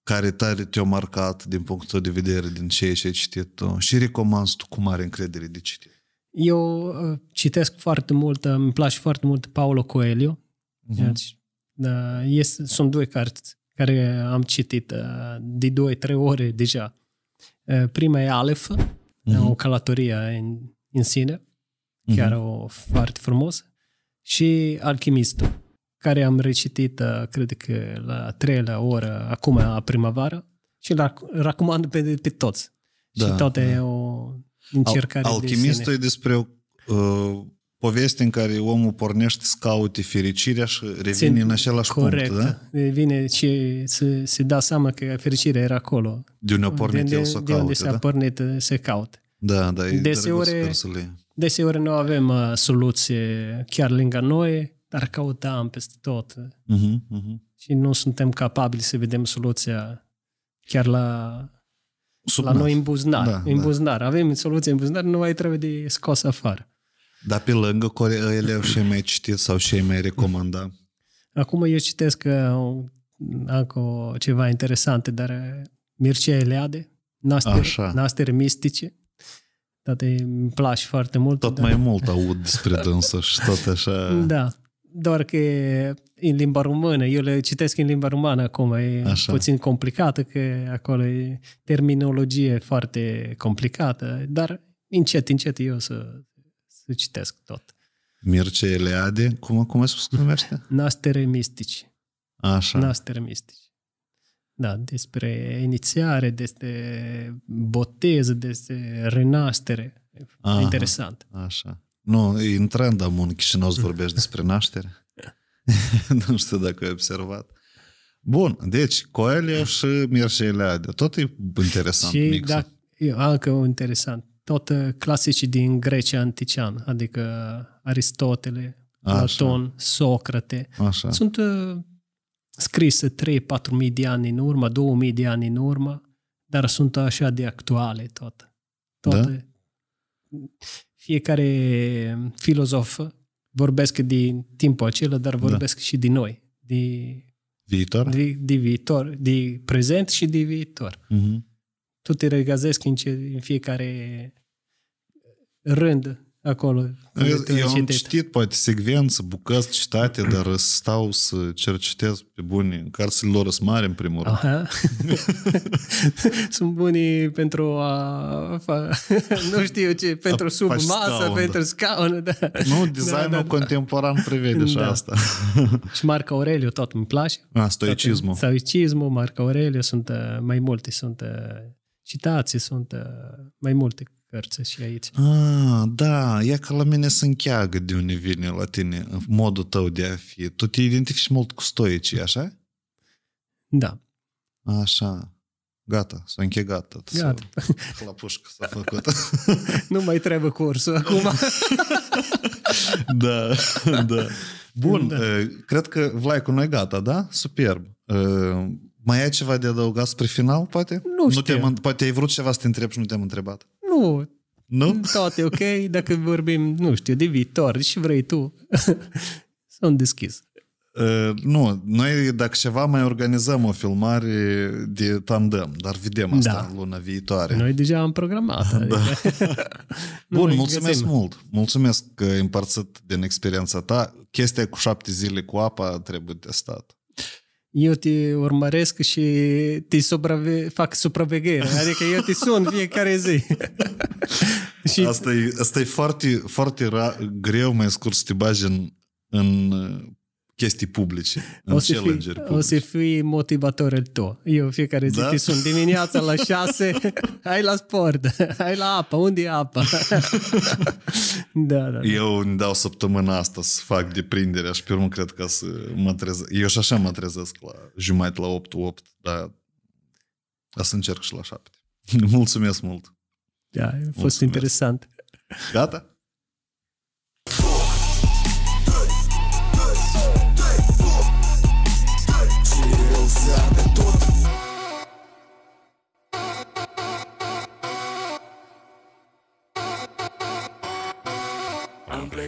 care tare te-au marcat din punctul de vedere din ce ai citit tu uh, și recomanzi tu cu mare încredere de citit? Eu uh, citesc foarte mult, uh, îmi place foarte mult Paulo Coelho. Uh-huh. Da, este, sunt două cărți care am citit uh, de două, trei ore deja. Prima e Aleph, uh-huh. o călătorie în, în sine, mhm. chiar uh-huh. o foarte frumoasă, și Alchimistul, care am recitit, cred că la treilea oră, acum, a primăvară, și îl recomand pe, pe toți. Da, și toate da. o încercare Al- Alchimistul de sine. e despre uh, poveste în care omul pornește să caute fericirea și revine Țin, în același corect, punct, da? da. Vine și se, se da seama că fericirea era acolo. De unde a pornit de, el să o caute, De unde da? s-a pornit uh, să caute. Da, da, e deseori, deseori nu avem uh, soluție chiar lângă noi, dar căutam peste tot. Uh-huh, uh-huh. Și nu suntem capabili să vedem soluția chiar la Sub la noi în buzunar. Da, în da. buzunar. Avem soluție în buzunar, nu mai trebuie de scos afară. Dar pe lângă ele, și mai citit sau și mai recomanda? Acum eu citesc uh, încă ceva interesant, dar uh, Mircea Eliade, naster, naster mistice, toate îmi place foarte mult. Tot dar... mai mult aud despre dânsă și tot așa. Da, doar că în limba română. Eu le citesc în limba română acum, e Așa. puțin complicată, că acolo e terminologie foarte complicată, dar încet, încet eu să, să citesc tot. Mircea Eleade, cum, cum ai spus că numește? Nastere mistici. Așa. Nastere mistici. Da, despre inițiare, despre botez, despre renaștere. Aha, Interesant. Așa. Nu, e în trend acum în Chișinău vorbești despre naștere. nu știu dacă ai observat. Bun, deci coelia și Mircea Eliade. Tot e interesant și mixul. Da, e încă interesant. Tot uh, clasicii din Grecia antician, adică Aristotele, Platon, Socrate. Așa. Sunt uh, scrise 3-4 mii de ani în urmă, 2 mii de ani în urmă, dar sunt așa de actuale tot. tot Da? Fiecare filozof vorbesc din timpul acela, dar vorbesc da. și din noi, de viitor, de, de viitor, de prezent și de viitor. Mm-hmm. Tu te regazesc în, ce, în fiecare rând acolo. Eu, am citit poate secvență, bucăți citate, dar stau să cercetez pe bune. Cărțile lor sunt mari, în primul rând. Aha. sunt buni pentru a... nu știu ce, pentru a sub masă, scaun, da. pentru da. scaun. Da. Nu, da, designul da, da, contemporan prevede da. și asta. și Marco Aureliu tot îmi place. A, stoicismul. Tot, stoicismul, Marco Aureliu, sunt uh, mai multe, sunt uh, citații, sunt uh, mai multe cărți și aici. Ah, da, e că la mine se încheagă de unde vine la tine modul tău de a fi. Tu te identifici mult cu stoicii, așa? Da. Așa. Gata, s-a închegat tot. Gata. La pușcă s-a făcut. nu mai trebuie cursul acum. da, da. Bun, da. Eh, cred că, vlaicu nu e gata, da? Superb. Eh, mai ai ceva de adăugat spre final, poate? Nu știu. Nu te, poate ai vrut ceva să te întrebi și nu te-am întrebat. Nu. Nu? Tot e ok dacă vorbim, nu știu, de viitor și vrei tu. Sunt deschis. Uh, nu, noi dacă ceva mai organizăm o filmare de tandem, dar vedem asta da. în luna viitoare. Noi deja am programat. da. Adică- Bun, mulțumesc găsim. mult. Mulțumesc că ai împărțit din experiența ta. Chestia cu șapte zile cu apa trebuie testat eu te urmăresc și te supravie, fac supraveghere. Adică eu te sun fiecare zi. și... asta, e, asta e foarte, foarte ra- greu mai scurt să te bagi în, în chestii publice, în o să challenger fi, public. O să fii motivatorul tău. Eu fiecare zi da? te sunt dimineața la șase, hai la sport, hai la apă, unde e apa? da, da, da. Eu îmi dau săptămâna asta să fac deprinderea și pe urmă cred că să mă trezesc. Eu și așa mă trezesc la jumătate la 8-8, dar să încerc și la 7. Mulțumesc mult! Da, a fost Mulțumesc. interesant. Gata?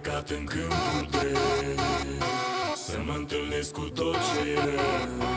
plecat în câmpul de Să mă întâlnesc cu tot ce e rău